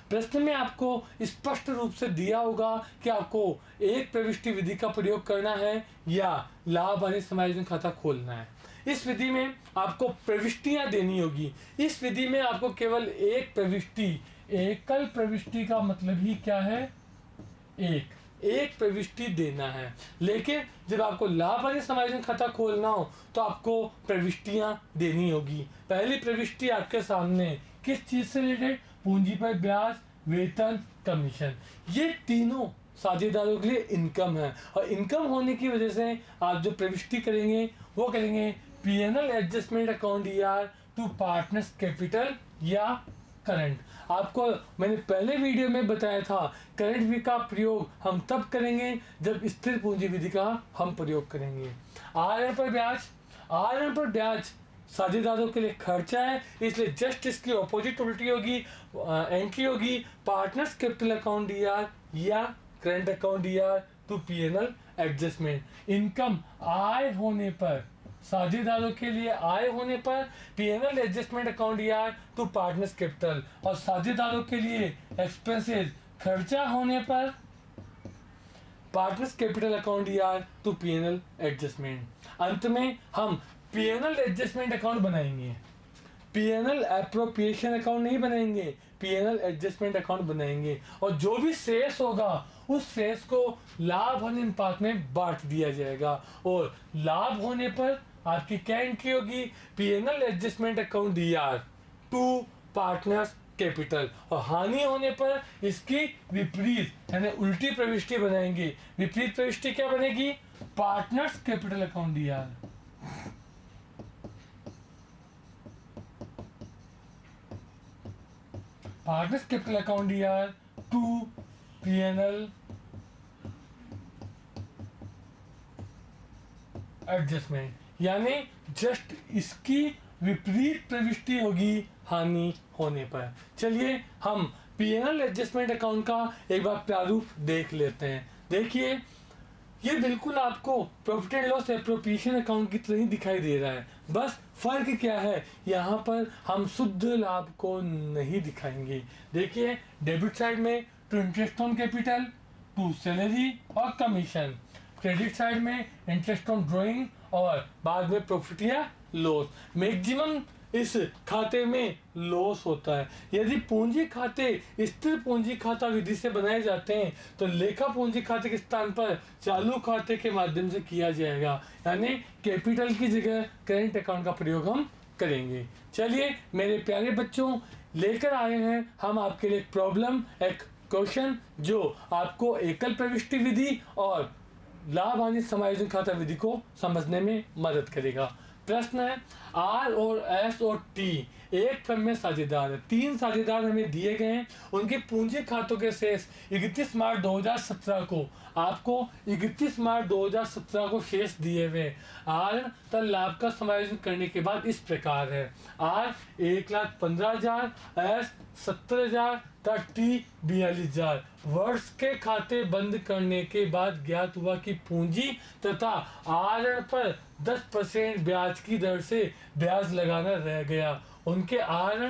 प्रश्न में आपको स्पष्ट रूप से दिया होगा कि आपको एक प्रविष्टि विधि का प्रयोग करना है या लाभ हानि समायोजन खाता खोलना है इस विधि में आपको प्रविष्टियां देनी होगी इस विधि में आपको केवल एक प्रविष्टि एकल प्रविष्टि का मतलब ही क्या है एक एक प्रविष्टि देना है लेकिन जब आपको लाभकारी समायोजन खाता खोलना हो तो आपको प्रविष्टियाँ देनी होगी पहली प्रविष्टि आपके सामने किस चीज़ से रिलेटेड पूंजी पर ब्याज वेतन कमीशन ये तीनों साझेदारों के लिए इनकम है और इनकम होने की वजह से आप जो प्रविष्टि करेंगे वो करेंगे PNL adjustment account E R to partners capital या करंट आपको मैंने पहले वीडियो में बताया था करंट विधि का प्रयोग हम तब करेंगे जब स्थिर पूंजी विधि का हम प्रयोग करेंगे आर पर ब्याज आर पर ब्याज साझेदारों के लिए खर्चा है इसलिए जस्ट इसकी ऑपोजिट उल्टी होगी एंट्री होगी पार्टनर्स कैपिटल अकाउंट डी या current account D to P N L adjustment income आय होने पर साझेदारों के लिए आय होने पर पीएनएल एडजस्टमेंट अकाउंट या टू पार्टनर्स कैपिटल और साझेदारों के लिए एक्सपेंसेस खर्चा होने पर पार्टनर्स कैपिटल अकाउंट या टू पीएनएल एडजस्टमेंट अंत में हम पीएनएल एडजस्टमेंट अकाउंट बनाएंगे पीएनएल एप्रोप्रिएशन अकाउंट नहीं बनाएंगे पीएनएल एडजस्टमेंट अकाउंट बनाएंगे और जो भी शेष होगा उस शेष को लाभ और अनुपात में बांट दिया जाएगा और लाभ होने पर आपकी क्या एंट्री होगी P N L adjustment account D R to partners capital और हानि होने पर इसकी विपरीत यानी उल्टी प्रविष्टि बनाएंगे विपरीत प्रविष्टि क्या बनेगी partners capital account D R partners capital account D R to P N L adjustment यानी जस्ट इसकी विपरीत प्रविष्टि होगी हानि होने पर चलिए हम एल एडजस्टमेंट अकाउंट का एक बार प्रारूप देख लेते हैं देखिए ये बिल्कुल आपको profit and loss appropriation account की तरह ही दिखाई दे रहा है बस फर्क क्या है यहाँ पर हम शुद्ध लाभ को नहीं दिखाएंगे देखिए डेबिट साइड में to interest on capital to salary और कमीशन क्रेडिट साइड में इंटरेस्ट ऑन ड्रॉइंग और बाद में प्रॉफिट या लॉस मैक्सिमम इस खाते में लॉस होता है यदि पूंजी खाते स्थिर पूंजी खाता विधि से बनाए जाते हैं तो लेखा पूंजी खाते के स्थान पर चालू खाते के माध्यम से किया जाएगा यानी कैपिटल की जगह करेंट अकाउंट का प्रयोग हम करेंगे चलिए मेरे प्यारे बच्चों लेकर आए हैं हम आपके लिए एक प्रॉब्लम एक क्वेश्चन जो आपको एकल प्रविष्टि विधि और लाभ हानि समायोजन खाता विधि को समझने में मदद करेगा प्रश्न है आर और एस और टी एक फर्म में साझेदार है तीन साझेदार हमें दिए गए हैं उनके पूंजी खातों के शेष इकतीस मार्च 2017 को आपको इकतीस मार्च 2017 को शेष दिए हुए आर तल लाभ का समायोजन करने के बाद इस प्रकार है आर एक लाख पंद्रह हजार एस सत्तर हजार तथा टी बयालीस हजार वर्ष के खाते बंद करने के बाद ज्ञात हुआ कि पूंजी तथा आर पर 10 परसेंट ब्याज की दर से ब्याज लगाना रह गया उनके आर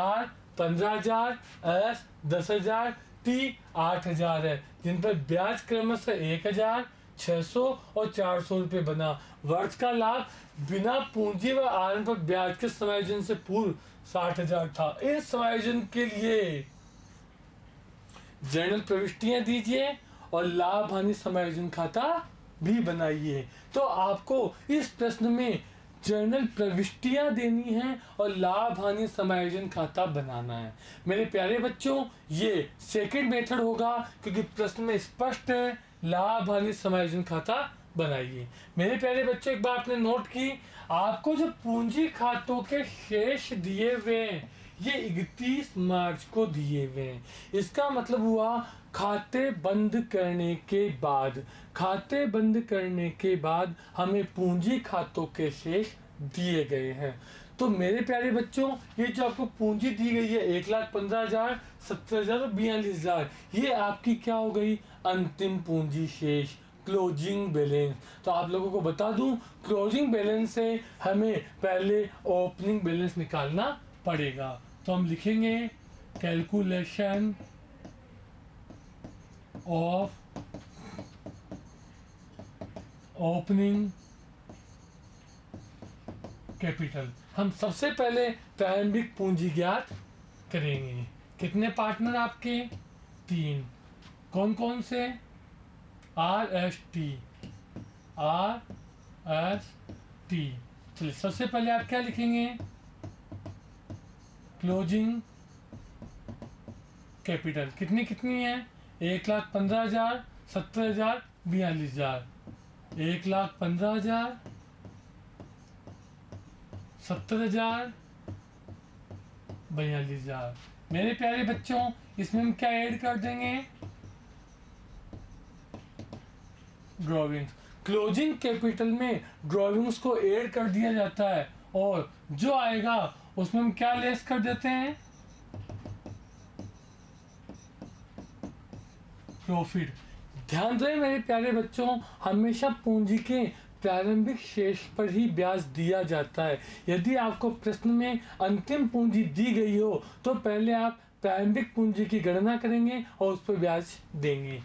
आर पंद्रह हजार एस दस हजार टी आठ हजार है जिन पर ब्याज क्रमशः एक हजार छह सौ और चार सौ रुपए बना वर्ष का लाभ बिना पूंजी व आरण पर ब्याज के समायोजन से पूर्व साठ हजार था इस समायोजन के लिए जर्नल प्रविष्टियां दीजिए और लाभ हानि समायोजन खाता भी बनाइए तो आपको इस प्रश्न में जर्नल प्रविष्टियां देनी है और लाभ हानि समायोजन खाता बनाना है मेरे प्यारे बच्चों ये सेकेंड मेथड होगा क्योंकि प्रश्न में स्पष्ट है लाभ हानि समायोजन खाता बनाइए मेरे प्यारे बच्चों एक बार आपने नोट की आपको जो पूंजी खातों के शेष दिए हुए ये 31 मार्च को दिए हुए हैं इसका मतलब हुआ खाते बंद करने के बाद खाते बंद करने के बाद हमें पूंजी खातों के शेष दिए गए हैं तो मेरे प्यारे बच्चों ये जो आपको पूंजी दी गई है एक लाख पंद्रह हजार सत्तर हजार और बयालीस हजार ये आपकी क्या हो गई अंतिम पूंजी शेष क्लोजिंग बैलेंस तो आप लोगों को बता दूं क्लोजिंग बैलेंस से हमें पहले ओपनिंग बैलेंस निकालना पड़ेगा तो हम लिखेंगे कैलकुलेशन ऑफ ओपनिंग कैपिटल हम सबसे पहले प्रारंभिक पूंजी ज्ञात करेंगे कितने पार्टनर आपके तीन कौन कौन से R S T R S T चलिए सबसे पहले आप क्या लिखेंगे क्लोजिंग कैपिटल कितनी कितनी है एक लाख पंद्रह हजार सत्तर हजार बयालीस हजार एक लाख पंद्रह हजार सत्तर हजार बयालीस हजार मेरे प्यारे बच्चों इसमें हम क्या ऐड कर देंगे ड्रॉविंग क्लोजिंग कैपिटल में ड्रॉविंग्स को ऐड कर दिया जाता है और जो आएगा उसमें हम क्या लेस कर देते हैं प्रॉफिट ध्यान दें मेरे प्यारे बच्चों हमेशा पूंजी के प्रारंभिक शेष पर ही ब्याज दिया जाता है यदि आपको प्रश्न में अंतिम पूंजी दी गई हो तो पहले आप प्रारंभिक पूंजी की गणना करेंगे और उस पर ब्याज देंगे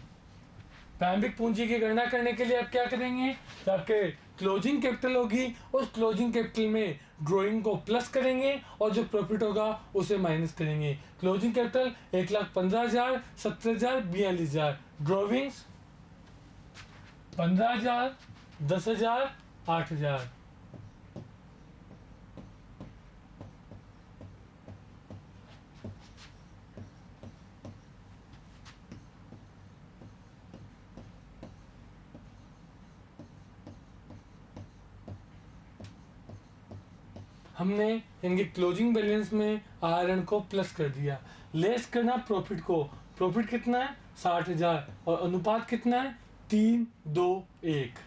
प्रारंभिक पूंजी की गणना करने के लिए आप क्या करेंगे आपके क्लोजिंग कैपिटल होगी उस क्लोजिंग कैपिटल में ड्रॉइंग को प्लस करेंगे और जो प्रॉफिट होगा उसे माइनस करेंगे क्लोजिंग कैपिटल एक लाख पंद्रह हजार सत्तर हजार बयालीस हजार ड्रॉविंग्स पंद्रह हजार दस हजार आठ हजार हमने इनके क्लोजिंग बैलेंस में आर एन को प्लस कर दिया लेस करना प्रॉफिट को प्रॉफिट कितना है साठ हजार और अनुपात कितना है तीन दो एक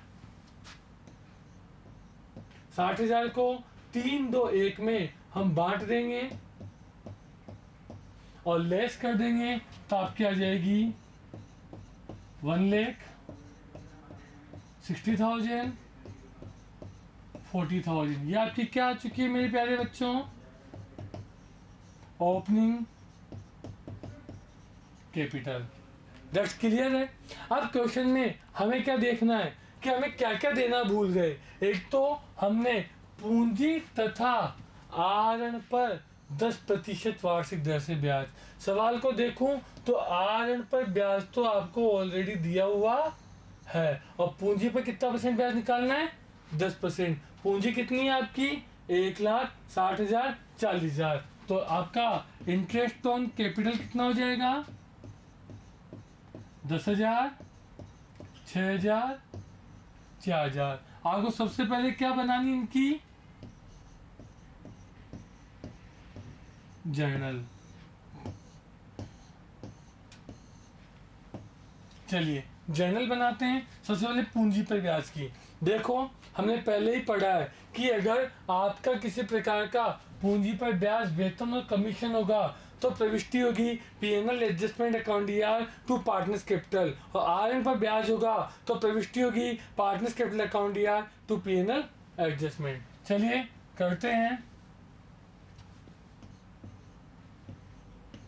साठ हजार को तीन दो एक में हम बांट देंगे और लेस कर देंगे तो आपकी आ जाएगी वन लेख सिक्सटी थाउजेंड फोर्टी थाउजेंड ये आपकी क्या आ चुकी है मेरे प्यारे बच्चों ओपनिंग कैपिटल दैट्स क्लियर है अब क्वेश्चन में हमें क्या देखना है कि हमें क्या क्या देना भूल गए एक तो हमने पूंजी तथा आरण पर दस प्रतिशत वार्षिक दर से ब्याज सवाल को देखूं तो आरण पर ब्याज तो आपको ऑलरेडी दिया हुआ है और पूंजी पर कितना परसेंट ब्याज निकालना है दस परसेंट पूंजी कितनी है आपकी एक लाख साठ हजार चालीस हजार तो आपका इंटरेस्ट ऑन कैपिटल कितना हो जाएगा दस हजार छ हजार चार हजार आपको सबसे पहले क्या बनानी इनकी जर्नल चलिए जर्नल बनाते हैं सबसे पहले पूंजी पर ब्याज की देखो हमने पहले ही पढ़ा है कि अगर आपका किसी प्रकार का पूंजी पर ब्याज वेतन और कमीशन होगा तो प्रविष्टि होगी P N L adjustment account E R to partners capital और आर एन पर ब्याज होगा तो प्रविष्टि होगी partners capital account E R to P N L adjustment चलिए करते हैं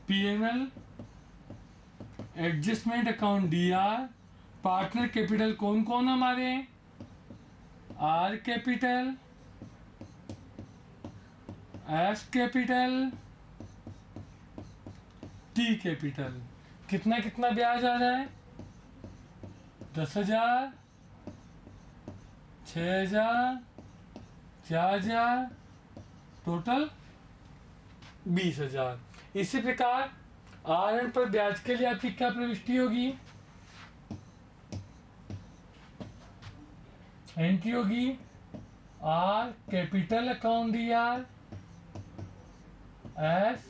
P N L adjustment account D R partner capital कौन कौन हमारे हैं R capital F capital T capital कितना कितना ब्याज आ रहा है दस हजार छ हजार चार हजार टोटल बीस हजार इसी प्रकार आर पर ब्याज के लिए आपकी क्या प्रविष्टि होगी एंट्री होगी R capital account D R S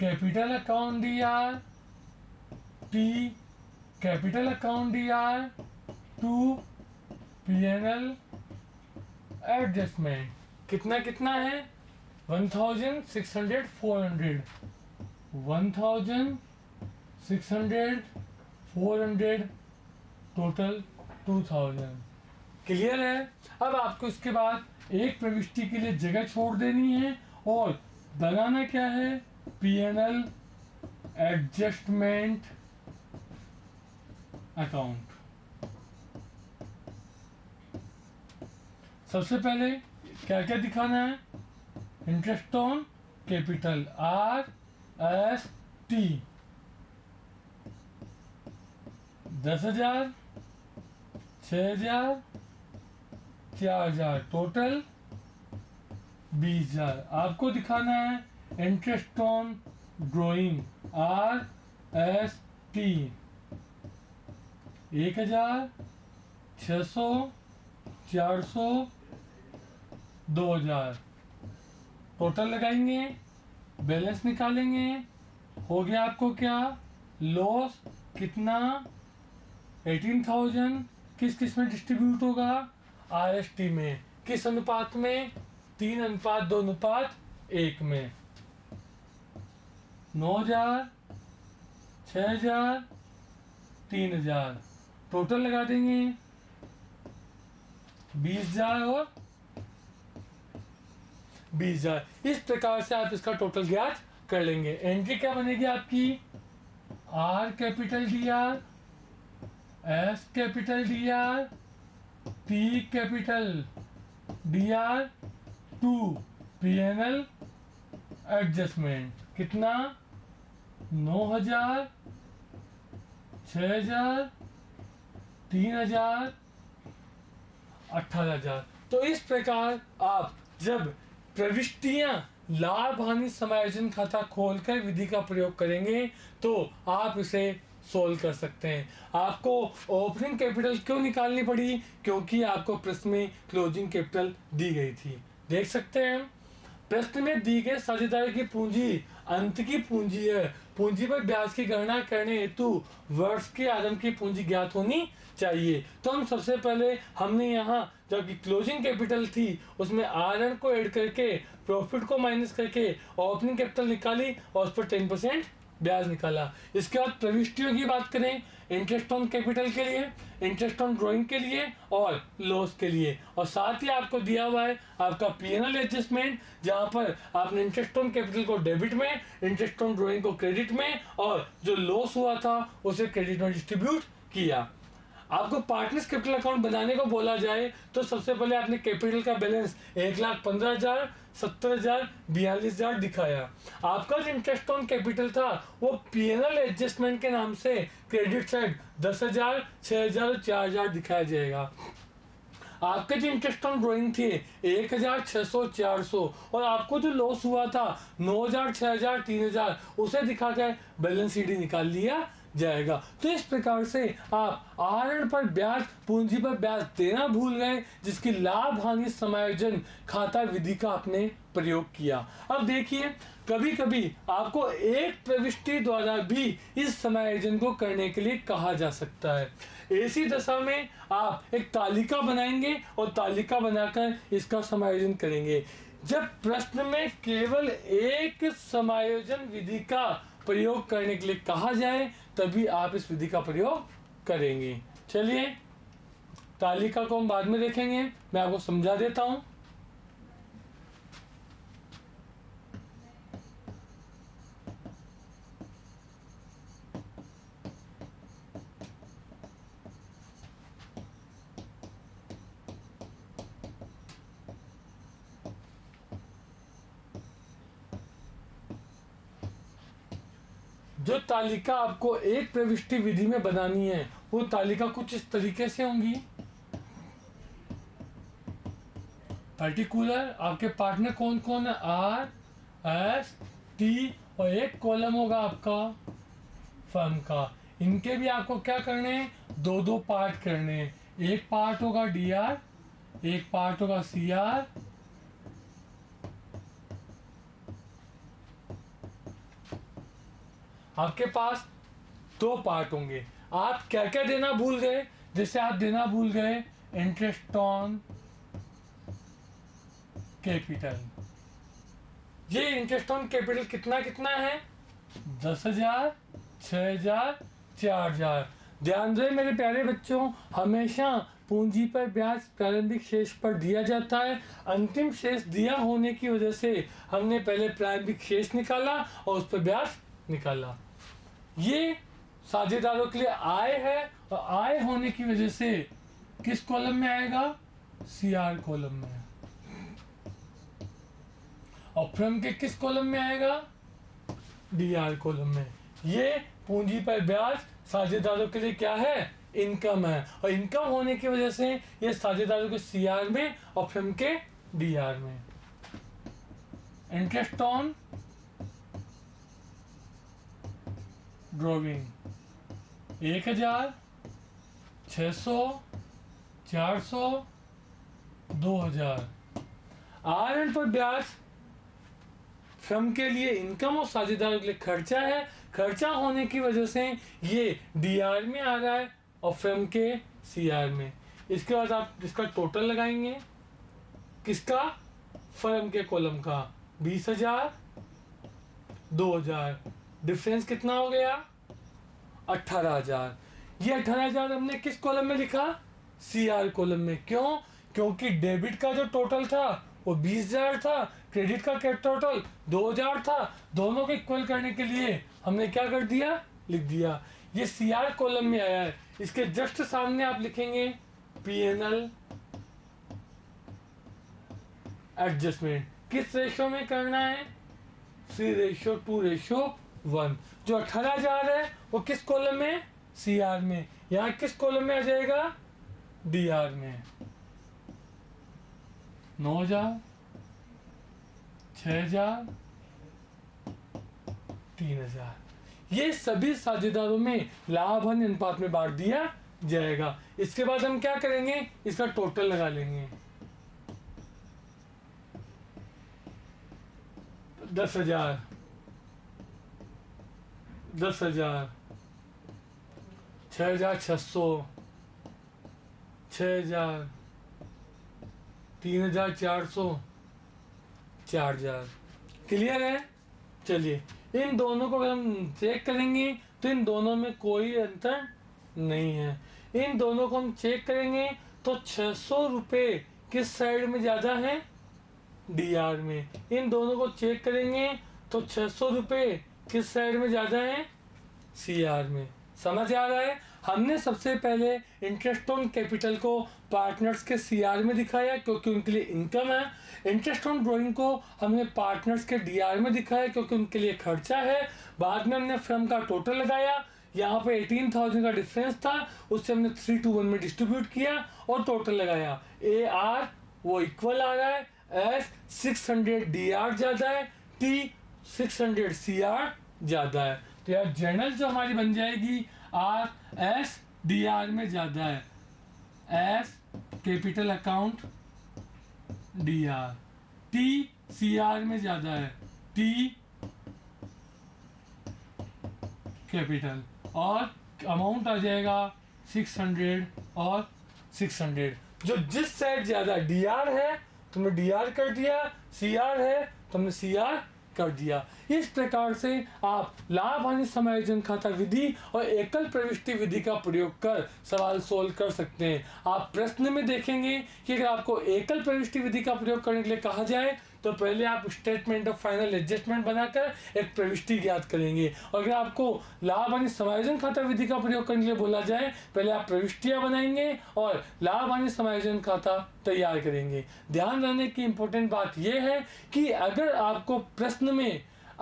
capital account D R T capital account D R to P N L adjustment कितना कितना है one thousand six hundred four hundred one thousand six hundred four hundred total two thousand clear है अब आपको इसके बाद एक प्रविष्टि के लिए जगह छोड़ देनी है और बनाना क्या है पीएनएल एडजस्टमेंट अकाउंट सबसे पहले क्या क्या दिखाना है interest on capital R S T दस हजार छ हजार चार हजार टोटल बीस हजार आपको दिखाना है interest on drawing R S T एक हजार छ सौ चार सौ दो हजार टोटल लगाएंगे बैलेंस निकालेंगे हो गया आपको क्या लॉस कितना एटीन थाउजेंड किस किस में डिस्ट्रीब्यूट होगा आर एस टी में किस अनुपात में तीन अनुपात दो अनुपात एक में नौ हजार छ हजार तीन हजार टोटल लगा देंगे बीस हजार और बीस हजार इस प्रकार से आप इसका टोटल ज्ञात कर लेंगे एंट्री क्या बनेगी आपकी R capital D R S capital D R P capital D R to P N L adjustment कितना नौ हजार छ हजार तीन हजार अठारह हजार तो इस प्रकार आप जब प्रविष्टियां लाभ हानि समायोजन खाता खोलकर विधि का प्रयोग करेंगे तो आप इसे सोल्व कर सकते हैं आपको ओपनिंग कैपिटल क्यों निकालनी पड़ी क्योंकि आपको प्रश्न में क्लोजिंग कैपिटल दी गई थी देख सकते हैं प्रश्न में दी गई साझेदारी की पूंजी अंत की पूंजी है पूंजी पर ब्याज की गणना करने हेतु वर्ष के आदम की पूंजी ज्ञात होनी चाहिए तो हम सबसे पहले हमने यहाँ जब क्लोजिंग कैपिटल थी उसमें आर को ऐड करके प्रॉफिट को माइनस करके ओपनिंग कैपिटल निकाली और उस पर टेन परसेंट ब्याज निकाला इसके बाद प्रविष्टियों की बात करें इंटरेस्ट ऑन कैपिटल के लिए इंटरेस्ट ऑन ड्रॉइंग के लिए और लॉस के लिए और साथ ही आपको दिया हुआ है आपका पी एन एल एडजस्टमेंट जहाँ पर आपने इंटरेस्ट ऑन कैपिटल को डेबिट में इंटरेस्ट ऑन ड्रॉइंग को क्रेडिट में और जो लॉस हुआ था उसे क्रेडिट में डिस्ट्रीब्यूट किया आपको पार्टनर्स कैपिटल अकाउंट बनाने को बोला जाए तो सबसे पहले आपने कैपिटल का बैलेंस एक लाख पंद्रह हजार सत्तर हजार बयालीस हजार दिखाया आपका जो इंटरेस्ट ऑन कैपिटल था वो पीएनएल एडजस्टमेंट के नाम से क्रेडिट साइड दस हजार छह हजार और चार हजार दिखाया जाएगा आपके जो इंटरेस्ट ऑन ड्रॉइंग थे एक हजार छह सौ चार सौ और आपको जो लॉस हुआ था नौ हजार छह हजार तीन हजार उसे दिखा के बैलेंस सीडी निकाल लिया जाएगा तो इस प्रकार से आप आरण पर ब्याज पूंजी पर ब्याज देना भूल गए जिसकी लाभ हानि समायोजन खाता विधि का आपने प्रयोग किया अब देखिए कभी कभी आपको एक प्रविष्टि द्वारा भी इस समायोजन को करने के लिए कहा जा सकता है ऐसी दशा में आप एक तालिका बनाएंगे और तालिका बनाकर इसका समायोजन करेंगे जब प्रश्न में केवल एक समायोजन विधि का प्रयोग करने के लिए कहा जाए तभी आप इस विधि का प्रयोग करेंगे चलिए तालिका को हम बाद में देखेंगे मैं आपको समझा देता हूँ जो तालिका आपको एक प्रविष्टि विधि में बनानी है वो तालिका कुछ इस तरीके से होंगी पर्टिकुलर आपके पार्टनर कौन कौन है आर एस टी और एक कॉलम होगा आपका फर्म का इनके भी आपको क्या करने हैं दो दो पार्ट करने हैं एक पार्ट होगा डी आर एक पार्ट होगा सी आर आपके पास दो पार्ट होंगे आप क्या क्या देना भूल गए जैसे आप देना भूल गए इंटरेस्ट ऑन कैपिटल ये इंटरेस्ट ऑन कैपिटल कितना कितना है दस हजार छ हजार चार हजार ध्यान दें मेरे प्यारे बच्चों हमेशा पूंजी पर ब्याज प्रारंभिक शेष पर दिया जाता है अंतिम शेष दिया होने की वजह से हमने पहले प्रारंभिक शेष निकाला और उस पर ब्याज निकाला ये साझेदारों के लिए आय है और आय होने की वजह से किस कॉलम में आएगा सी आर कॉलम में और फ्रम के किस कॉलम में आएगा डी आर कॉलम में ये पूंजी पर ब्याज साझेदारों के लिए क्या है इनकम है और इनकम होने की वजह से ये साझेदारों के सीआर में और फ्रम के डी आर में इंटरेस्ट ऑन ड्रॉइंग एक हजार छ सौ चार सौ दो हजार आर एन पर ब्याज फर्म के लिए इनकम और साझेदार के लिए खर्चा है खर्चा होने की वजह से ये डी आर में आ रहा है और फर्म के सी आर में इसके बाद आप इसका टोटल लगाएंगे किसका फर्म के कॉलम का बीस हजार दो हजार डिफरेंस कितना हो गया अठारह हजार ये अठारह हजार हमने किस कॉलम में लिखा सी आर कॉलम में क्यों क्योंकि डेबिट का जो टोटल था वो बीस हजार था क्रेडिट का टोटल दो हजार था दोनों को इक्वल करने के लिए हमने क्या कर दिया लिख दिया ये सी आर कॉलम में आया है इसके जस्ट सामने आप लिखेंगे पी एन एल एडजस्टमेंट किस रेशो में करना है C ratio two ratio one जो अठारह हजार है वो किस कॉलम में सी आर में यहां किस कॉलम में आ जाएगा डी आर में नौ हजार छ हजार तीन हजार ये सभी साझेदारों में लाभ हन अनुपात में बांट दिया जाएगा इसके बाद हम क्या करेंगे इसका टोटल लगा लेंगे दस हजार दस हजार छ हजार छ सौ छ हजार तीन हजार चार सौ चार हजार क्लियर है चलिए इन दोनों को अगर हम चेक करेंगे तो इन दोनों में कोई अंतर नहीं है इन दोनों को हम चेक करेंगे तो छ सौ रुपये किस साइड में ज़्यादा है डीआर में इन दोनों को चेक करेंगे तो छ सौ रुपये किस साइड में ज़्यादा है सी आर में समझ आ रहा है हमने सबसे पहले इंटरेस्ट ऑन कैपिटल को पार्टनर्स के आर में दिखाया क्योंकि उनके लिए इनकम है इंटरेस्ट ऑन ड्रॉइंग को हमने पार्टनर्स के आर में दिखाया क्योंकि उनके लिए खर्चा है बाद में हमने फर्म का टोटल लगाया यहाँ पे 18,000 का डिफरेंस था उससे हमने थ्री टू वन में डिस्ट्रीब्यूट किया और टोटल लगाया ए आर वो इक्वल आ रहा है S six hundred D R ज़्यादा है T six hundred C R ज़्यादा है तो यार जर्नल जो तो हमारी बन जाएगी आर एस डी आर में ज़्यादा है S capital account D R T C R में ज़्यादा है टी कैपिटल और अमाउंट आ जाएगा सिक्स हंड्रेड और सिक्स हंड्रेड जो जिस साइड ज़्यादा डी आर है तुमने डी आर कर दिया सी आर है तुमने सी आर कर दिया इस प्रकार से आप लाभ हानि समायोजन खाता विधि और एकल प्रविष्टि विधि का प्रयोग कर सवाल सोल्व कर सकते हैं आप प्रश्न में देखेंगे कि अगर आपको एकल प्रविष्टि विधि का प्रयोग करने के लिए कहा जाए तो पहले आप स्टेटमेंट ऑफ फाइनल एडजस्टमेंट बनाकर एक प्रविष्टि ज्ञात करेंगे और अगर आपको लाभ यानी समायोजन खाता विधि का प्रयोग करने के लिए बोला जाए पहले आप प्रविष्टियां बनाएंगे और लाभ यानी समायोजन खाता तैयार करेंगे ध्यान रहने की इंपॉर्टेंट बात यह है कि अगर आपको प्रश्न में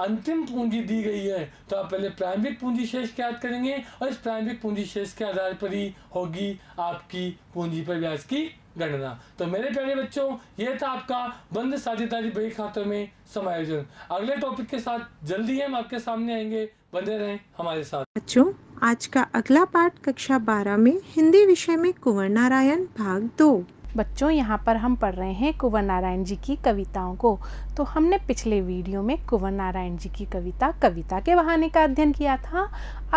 अंतिम पूंजी दी गई है तो आप पहले प्रारंभिक पूंजी शेष ज्ञात करेंगे और इस प्रारंभिक पूंजी शेष के आधार पर ही होगी आपकी पूंजी पर ब्याज की गणना तो मेरे प्यारे बच्चों ये था आपका बंद साझेदारी बही खातों में समायोजन अगले टॉपिक के साथ जल्दी हम आपके सामने आएंगे बंदे रहे हमारे साथ बच्चों आज का अगला पाठ कक्षा 12 में हिंदी विषय में कुंवर नारायण भाग दो बच्चों यहाँ पर हम पढ़ रहे हैं कुंवर नारायण जी की कविताओं को तो हमने पिछले वीडियो में कुंवर नारायण जी की कविता कविता के बहाने का अध्ययन किया था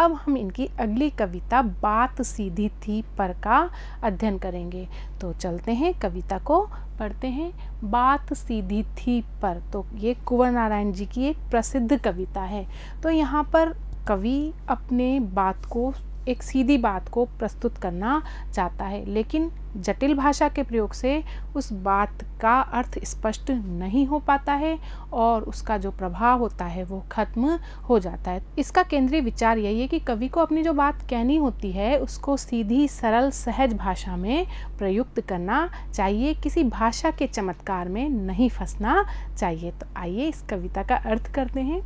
अब हम इनकी अगली कविता बात सीधी थी पर का अध्ययन करेंगे तो चलते हैं कविता को पढ़ते हैं बात सीधी थी पर तो ये कुंवर नारायण जी की एक प्रसिद्ध कविता है तो यहाँ पर कवि अपने बात को एक सीधी बात को प्रस्तुत करना चाहता है लेकिन जटिल भाषा के प्रयोग से उस बात का अर्थ स्पष्ट नहीं हो पाता है और उसका जो प्रभाव होता है वो खत्म हो जाता है इसका केंद्रीय विचार यही है कि कवि को अपनी जो बात कहनी होती है उसको सीधी सरल सहज भाषा में प्रयुक्त करना चाहिए किसी भाषा के चमत्कार में नहीं फंसना चाहिए तो आइए इस कविता का अर्थ करते हैं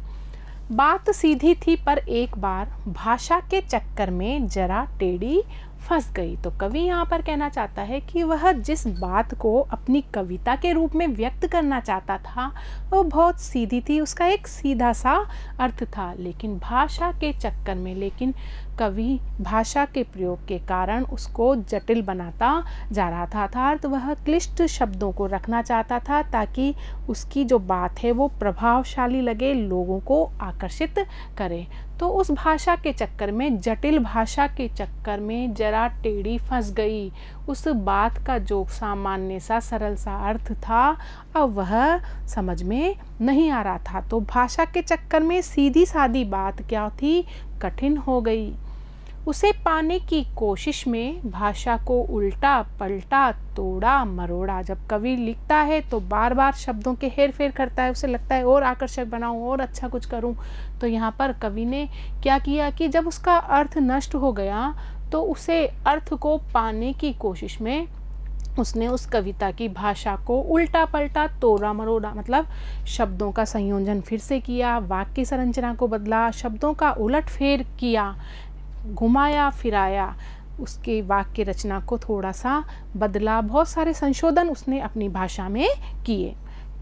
बात सीधी थी पर एक बार भाषा के चक्कर में जरा टेढ़ी फंस गई तो कवि यहाँ पर कहना चाहता है कि वह जिस बात को अपनी कविता के रूप में व्यक्त करना चाहता था वो बहुत सीधी थी उसका एक सीधा सा अर्थ था लेकिन भाषा के चक्कर में लेकिन कवि भाषा के प्रयोग के कारण उसको जटिल बनाता जा रहा था अर्थात तो वह क्लिष्ट शब्दों को रखना चाहता था ताकि उसकी जो बात है वो प्रभावशाली लगे लोगों को आकर्षित करे तो उस भाषा के चक्कर में जटिल भाषा के चक्कर में जरा टेढ़ी फंस गई उस बात का जो सामान्य सा सरल सा अर्थ था अब वह समझ में नहीं आ रहा था तो भाषा के चक्कर में सीधी सादी बात क्या थी कठिन हो गई उसे पाने की कोशिश में भाषा को उल्टा पलटा तोड़ा मरोड़ा जब कवि लिखता है तो बार बार शब्दों के हेर फेर करता है उसे लगता है और आकर्षक बनाऊं और अच्छा कुछ करूं तो यहाँ पर कवि ने क्या किया कि जब उसका अर्थ नष्ट हो गया तो उसे अर्थ को पाने की कोशिश में उसने उस कविता की भाषा को उल्टा पलटा तोड़ा मरोड़ा मतलब शब्दों का संयोजन फिर से किया वाक्य संरचना को बदला शब्दों का उलट फेर किया घुमाया फिराया उसके वाक्य रचना को थोड़ा सा बदला बहुत सारे संशोधन उसने अपनी भाषा में किए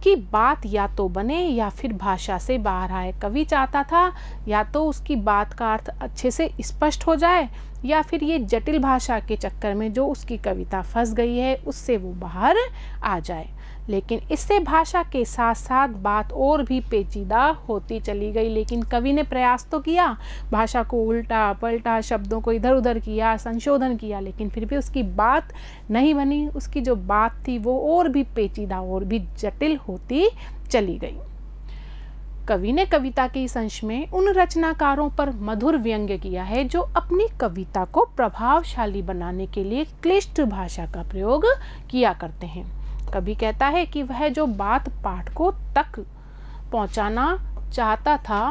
कि बात या तो बने या फिर भाषा से बाहर आए कवि चाहता था या तो उसकी बात का अर्थ अच्छे से स्पष्ट हो जाए या फिर ये जटिल भाषा के चक्कर में जो उसकी कविता फंस गई है उससे वो बाहर आ जाए लेकिन इससे भाषा के साथ साथ बात और भी पेचीदा होती चली गई लेकिन कवि ने प्रयास तो किया भाषा को उल्टा पलटा शब्दों को इधर उधर किया संशोधन किया लेकिन फिर भी उसकी बात नहीं बनी उसकी जो बात थी वो और भी पेचीदा और भी जटिल होती चली गई कवि ने कविता के इस अंश में उन रचनाकारों पर मधुर व्यंग्य किया है जो अपनी कविता को प्रभावशाली बनाने के लिए क्लिष्ट भाषा का प्रयोग किया करते हैं कभी कहता है कि वह जो बात पाठकों तक पहुंचाना चाहता था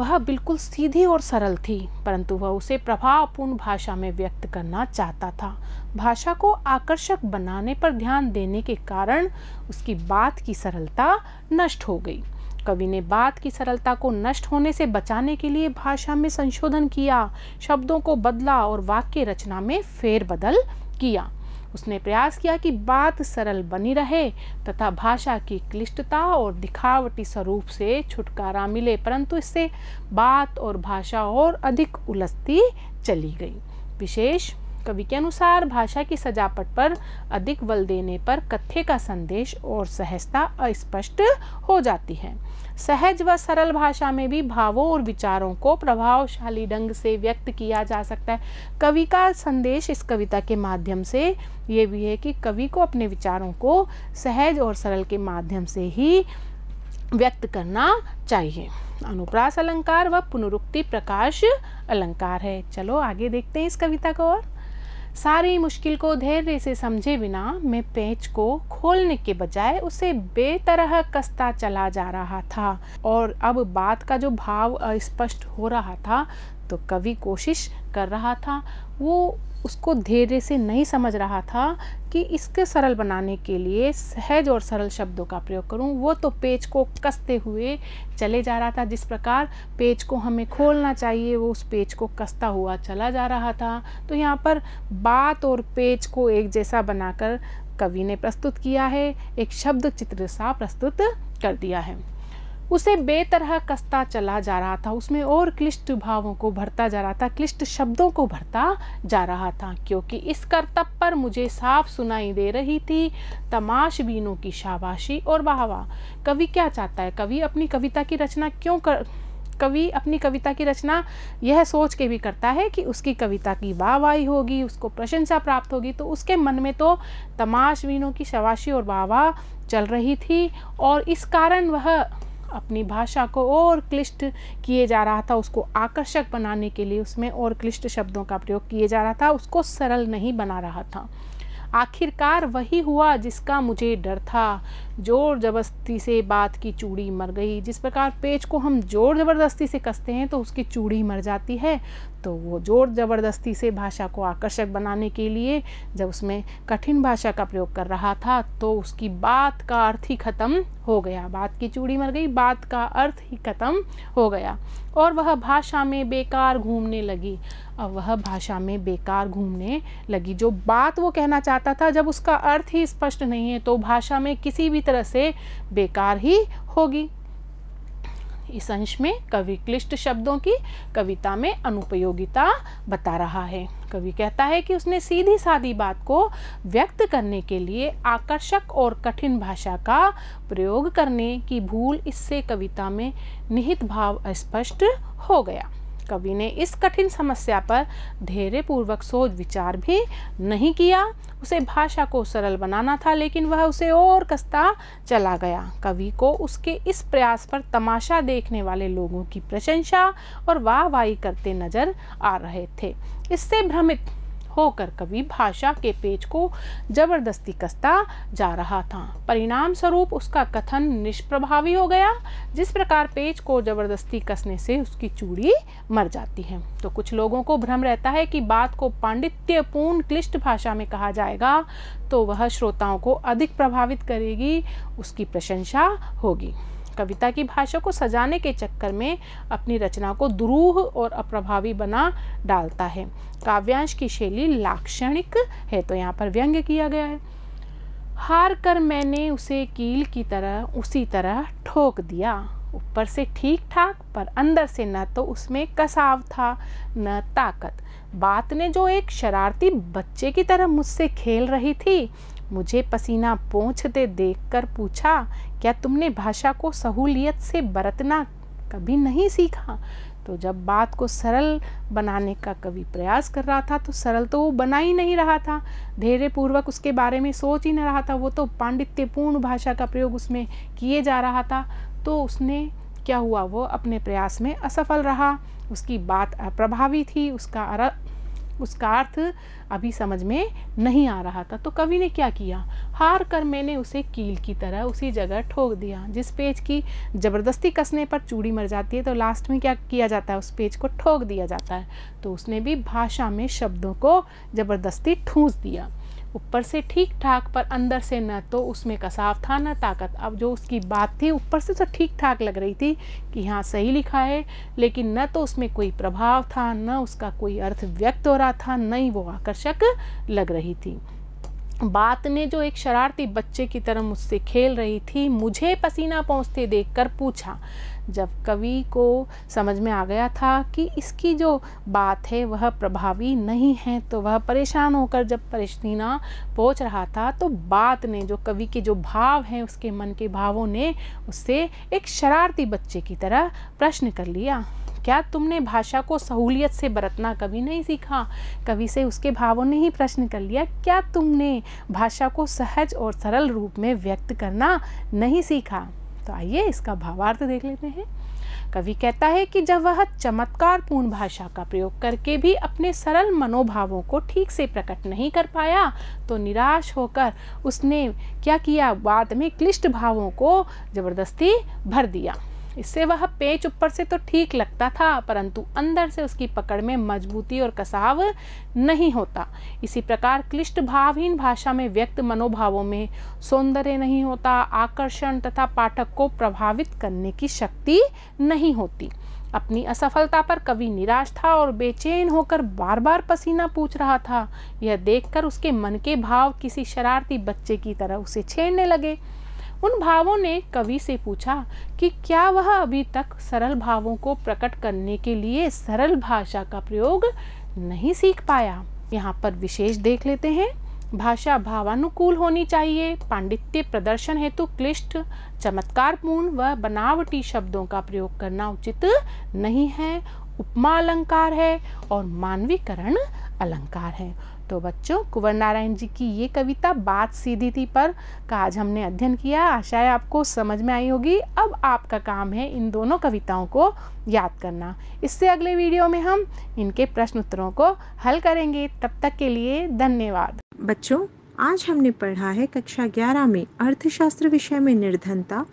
वह बिल्कुल सीधी और सरल थी परंतु वह उसे प्रभावपूर्ण भाषा में व्यक्त करना चाहता था भाषा को आकर्षक बनाने पर ध्यान देने के कारण उसकी बात की सरलता नष्ट हो गई कवि ने बात की सरलता को नष्ट होने से बचाने के लिए भाषा में संशोधन किया शब्दों को बदला और वाक्य रचना में फेरबदल किया उसने प्रयास किया कि बात सरल बनी रहे तथा भाषा की क्लिष्टता और दिखावटी स्वरूप से छुटकारा मिले परंतु इससे बात और भाषा और अधिक उलझती चली गई विशेष कवि के अनुसार भाषा की सजावट पर अधिक बल देने पर कथ्य का संदेश और सहजता अस्पष्ट हो जाती है सहज व सरल भाषा में भी भावों और विचारों को प्रभावशाली ढंग से व्यक्त किया जा सकता है कवि का संदेश इस कविता के माध्यम से ये भी है कि कवि को अपने विचारों को सहज और सरल के माध्यम से ही व्यक्त करना चाहिए अनुप्रास अलंकार व पुनरुक्ति प्रकाश अलंकार है चलो आगे देखते हैं इस कविता को और सारी मुश्किल को धैर्य से समझे बिना मैं पेच को खोलने के बजाय उसे बेतरह कसता चला जा रहा था और अब बात का जो भाव स्पष्ट हो रहा था तो कवि कोशिश कर रहा था वो उसको धैर्य से नहीं समझ रहा था कि इसके सरल बनाने के लिए सहज और सरल शब्दों का प्रयोग करूं वो तो पेज को कसते हुए चले जा रहा था जिस प्रकार पेज को हमें खोलना चाहिए वो उस पेज को कसता हुआ चला जा रहा था तो यहाँ पर बात और पेज को एक जैसा बनाकर कवि ने प्रस्तुत किया है एक शब्द चित्र सा प्रस्तुत कर दिया है उसे बेतरह कसता चला जा रहा था उसमें और क्लिष्ट भावों को भरता जा रहा था क्लिष्ट शब्दों को भरता जा रहा था क्योंकि इस करतब पर मुझे साफ सुनाई दे रही थी तमाशबीनों की शाबाशी और बहावा कवि क्या चाहता है कवि अपनी कविता की रचना क्यों कर कवि अपनी कविता की रचना यह सोच के भी करता है कि उसकी कविता की वाहवाही होगी उसको प्रशंसा प्राप्त होगी तो उसके मन में तो तमाशबीनों की शवाशी और वाहवाह चल रही थी और इस कारण वह अपनी भाषा को और क्लिष्ट किए जा रहा था उसको आकर्षक बनाने के लिए उसमें और क्लिष्ट शब्दों का प्रयोग किए जा रहा था उसको सरल नहीं बना रहा था आखिरकार वही हुआ जिसका मुझे डर था जोर जबरदस्ती से बात की चूड़ी मर गई जिस प्रकार पेज को हम जोर ज़बरदस्ती से कसते हैं तो उसकी चूड़ी मर जाती है तो वो जोर ज़बरदस्ती से भाषा को आकर्षक बनाने के लिए जब उसमें कठिन भाषा का प्रयोग कर रहा था तो उसकी बात का अर्थ ही ख़त्म हो गया बात की चूड़ी मर गई बात का अर्थ ही ख़त्म हो गया और वह भाषा में बेकार घूमने लगी वह भाषा में बेकार घूमने लगी जो बात वो कहना चाहता था जब उसका अर्थ ही स्पष्ट नहीं है तो भाषा में किसी भी तरह से बेकार ही होगी इस अंश में कवि क्लिष्ट शब्दों की कविता में अनुपयोगिता बता रहा है कवि कहता है कि उसने सीधी सादी बात को व्यक्त करने के लिए आकर्षक और कठिन भाषा का प्रयोग करने की भूल इससे कविता में निहित भाव अस्पष्ट हो गया कवि ने इस कठिन समस्या पर धैर्यपूर्वक सोच विचार भी नहीं किया उसे भाषा को सरल बनाना था लेकिन वह उसे और कसता चला गया कवि को उसके इस प्रयास पर तमाशा देखने वाले लोगों की प्रशंसा और वाह वाही करते नजर आ रहे थे इससे भ्रमित होकर कवि भाषा के पेज को जबरदस्ती कसता जा रहा था परिणाम स्वरूप उसका कथन निष्प्रभावी हो गया जिस प्रकार पेज को जबरदस्ती कसने से उसकी चूड़ी मर जाती है तो कुछ लोगों को भ्रम रहता है कि बात को पांडित्यपूर्ण क्लिष्ट भाषा में कहा जाएगा तो वह श्रोताओं को अधिक प्रभावित करेगी उसकी प्रशंसा होगी कविता की भाषा को सजाने के चक्कर में अपनी रचना को द्रूह और अप्रभावी बना डालता है काव्यांश की शैली लाक्षणिक है तो यहाँ पर व्यंग्य किया गया है हार कर मैंने उसे कील की तरह उसी तरह ठोक दिया ऊपर से ठीक ठाक पर अंदर से न तो उसमें कसाव था न ताकत बात ने जो एक शरारती बच्चे की तरह मुझसे खेल रही थी मुझे पसीना पोंछते देखकर पूछा क्या तुमने भाषा को सहूलियत से बरतना कभी नहीं सीखा तो जब बात को सरल बनाने का कवि प्रयास कर रहा था तो सरल तो वो बना ही नहीं रहा था धैर्यपूर्वक उसके बारे में सोच ही नहीं रहा था वो तो पांडित्यपूर्ण भाषा का प्रयोग उसमें किए जा रहा था तो उसने क्या हुआ वो अपने प्रयास में असफल रहा उसकी बात अप्रभावी थी उसका उसका अर्थ अभी समझ में नहीं आ रहा था तो कवि ने क्या किया हार कर मैंने उसे कील की तरह उसी जगह ठोक दिया जिस पेज की ज़बरदस्ती कसने पर चूड़ी मर जाती है तो लास्ट में क्या किया जाता है उस पेज को ठोक दिया जाता है तो उसने भी भाषा में शब्दों को ज़बरदस्ती ठूँस दिया ऊपर से ठीक ठाक पर अंदर से न तो उसमें कसाव था न ताकत अब जो उसकी बात थी ऊपर से तो ठीक ठाक लग रही थी कि हाँ सही लिखा है लेकिन न तो उसमें कोई प्रभाव था न उसका कोई अर्थ व्यक्त हो रहा था न ही वो आकर्षक लग रही थी बात ने जो एक शरारती बच्चे की तरह मुझसे खेल रही थी मुझे पसीना पहुँचते देख कर पूछा जब कवि को समझ में आ गया था कि इसकी जो बात है वह प्रभावी नहीं है तो वह परेशान होकर जब परिश्तीना पहुंच रहा था तो बात ने जो कवि के जो भाव हैं उसके मन के भावों ने उससे एक शरारती बच्चे की तरह प्रश्न कर लिया क्या तुमने भाषा को सहूलियत से बरतना कभी नहीं सीखा कवि से उसके भावों ने ही प्रश्न कर लिया क्या तुमने भाषा को सहज और सरल रूप में व्यक्त करना नहीं सीखा तो आइए इसका भावार्थ देख लेते हैं कवि कहता है कि जब वह चमत्कार पूर्ण भाषा का प्रयोग करके भी अपने सरल मनोभावों को ठीक से प्रकट नहीं कर पाया तो निराश होकर उसने क्या किया बाद में क्लिष्ट भावों को जबरदस्ती भर दिया इससे वह पेच ऊपर से तो ठीक लगता था परंतु अंदर से उसकी पकड़ में मजबूती और कसाव नहीं होता इसी प्रकार क्लिष्ट भावहीन भाषा में व्यक्त मनोभावों में सौंदर्य नहीं होता आकर्षण तथा पाठक को प्रभावित करने की शक्ति नहीं होती अपनी असफलता पर कवि निराश था और बेचैन होकर बार बार पसीना पूछ रहा था यह देखकर उसके मन के भाव किसी शरारती बच्चे की तरह उसे छेड़ने लगे उन भावों ने कवि से पूछा कि क्या वह अभी तक सरल भावों को प्रकट करने के लिए सरल भाषा का प्रयोग नहीं सीख पाया यहाँ पर विशेष देख लेते हैं भाषा भावानुकूल होनी चाहिए पांडित्य प्रदर्शन हेतु क्लिष्ट चमत्कारपूर्ण व बनावटी शब्दों का प्रयोग करना उचित नहीं है उपमा अलंकार है और मानवीकरण अलंकार है तो बच्चों कुंवर नारायण जी की ये कविता बात सीधी थी पर का आज हमने अध्ययन किया आशा है आपको समझ में आई होगी अब आपका काम है इन दोनों कविताओं को याद करना इससे अगले वीडियो में हम इनके प्रश्न उत्तरों को हल करेंगे तब तक के लिए धन्यवाद बच्चों आज हमने पढ़ा है कक्षा 11 में अर्थशास्त्र विषय में निर्धनता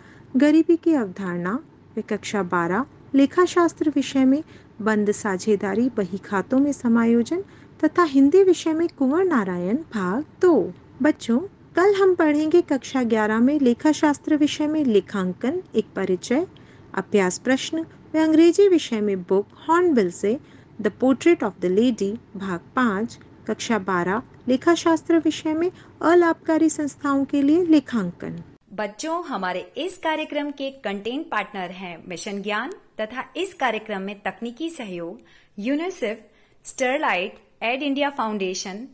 गरीबी की अवधारणा व कक्षा 12 लेखा शास्त्र विषय में बंद साझेदारी बही खातों में समायोजन तथा हिंदी विषय में कुंवर नारायण भाग दो बच्चों कल हम पढ़ेंगे कक्षा 11 में लेखा शास्त्र विषय में लेखांकन एक परिचय अभ्यास प्रश्न व अंग्रेजी विषय में बुक हॉर्नबिल से the portrait of the lady भाग पाँच कक्षा 12 लेखा शास्त्र विषय में अलाभकारी संस्थाओं के लिए लेखांकन बच्चों हमारे इस कार्यक्रम के कंटेंट पार्टनर हैं मिशन ज्ञान तथा इस कार्यक्रम में तकनीकी सहयोग UNICEF Sterlite Ed India foundation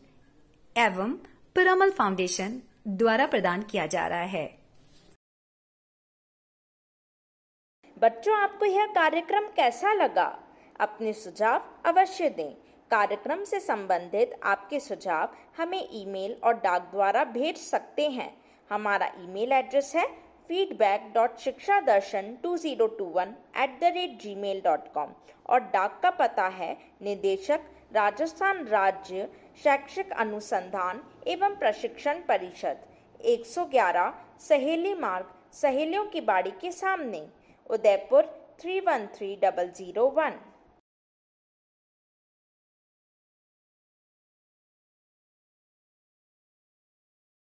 एवं पिरामल फाउंडेशन द्वारा प्रदान किया जा रहा है बच्चों आपको यह कार्यक्रम कैसा लगा अपने सुझाव अवश्य दें कार्यक्रम से संबंधित आपके सुझाव हमें ईमेल और डाक द्वारा भेज सकते हैं हमारा ईमेल एड्रेस है feedback dot Shiksha Darshan two zero two one at the rate gmail dot com और डाक का पता है निदेशक राजस्थान राज्य शैक्षिक अनुसंधान एवं प्रशिक्षण परिषद 111 सहेली मार्ग सहेलियों की बाड़ी के सामने Udaipur three one three double zero one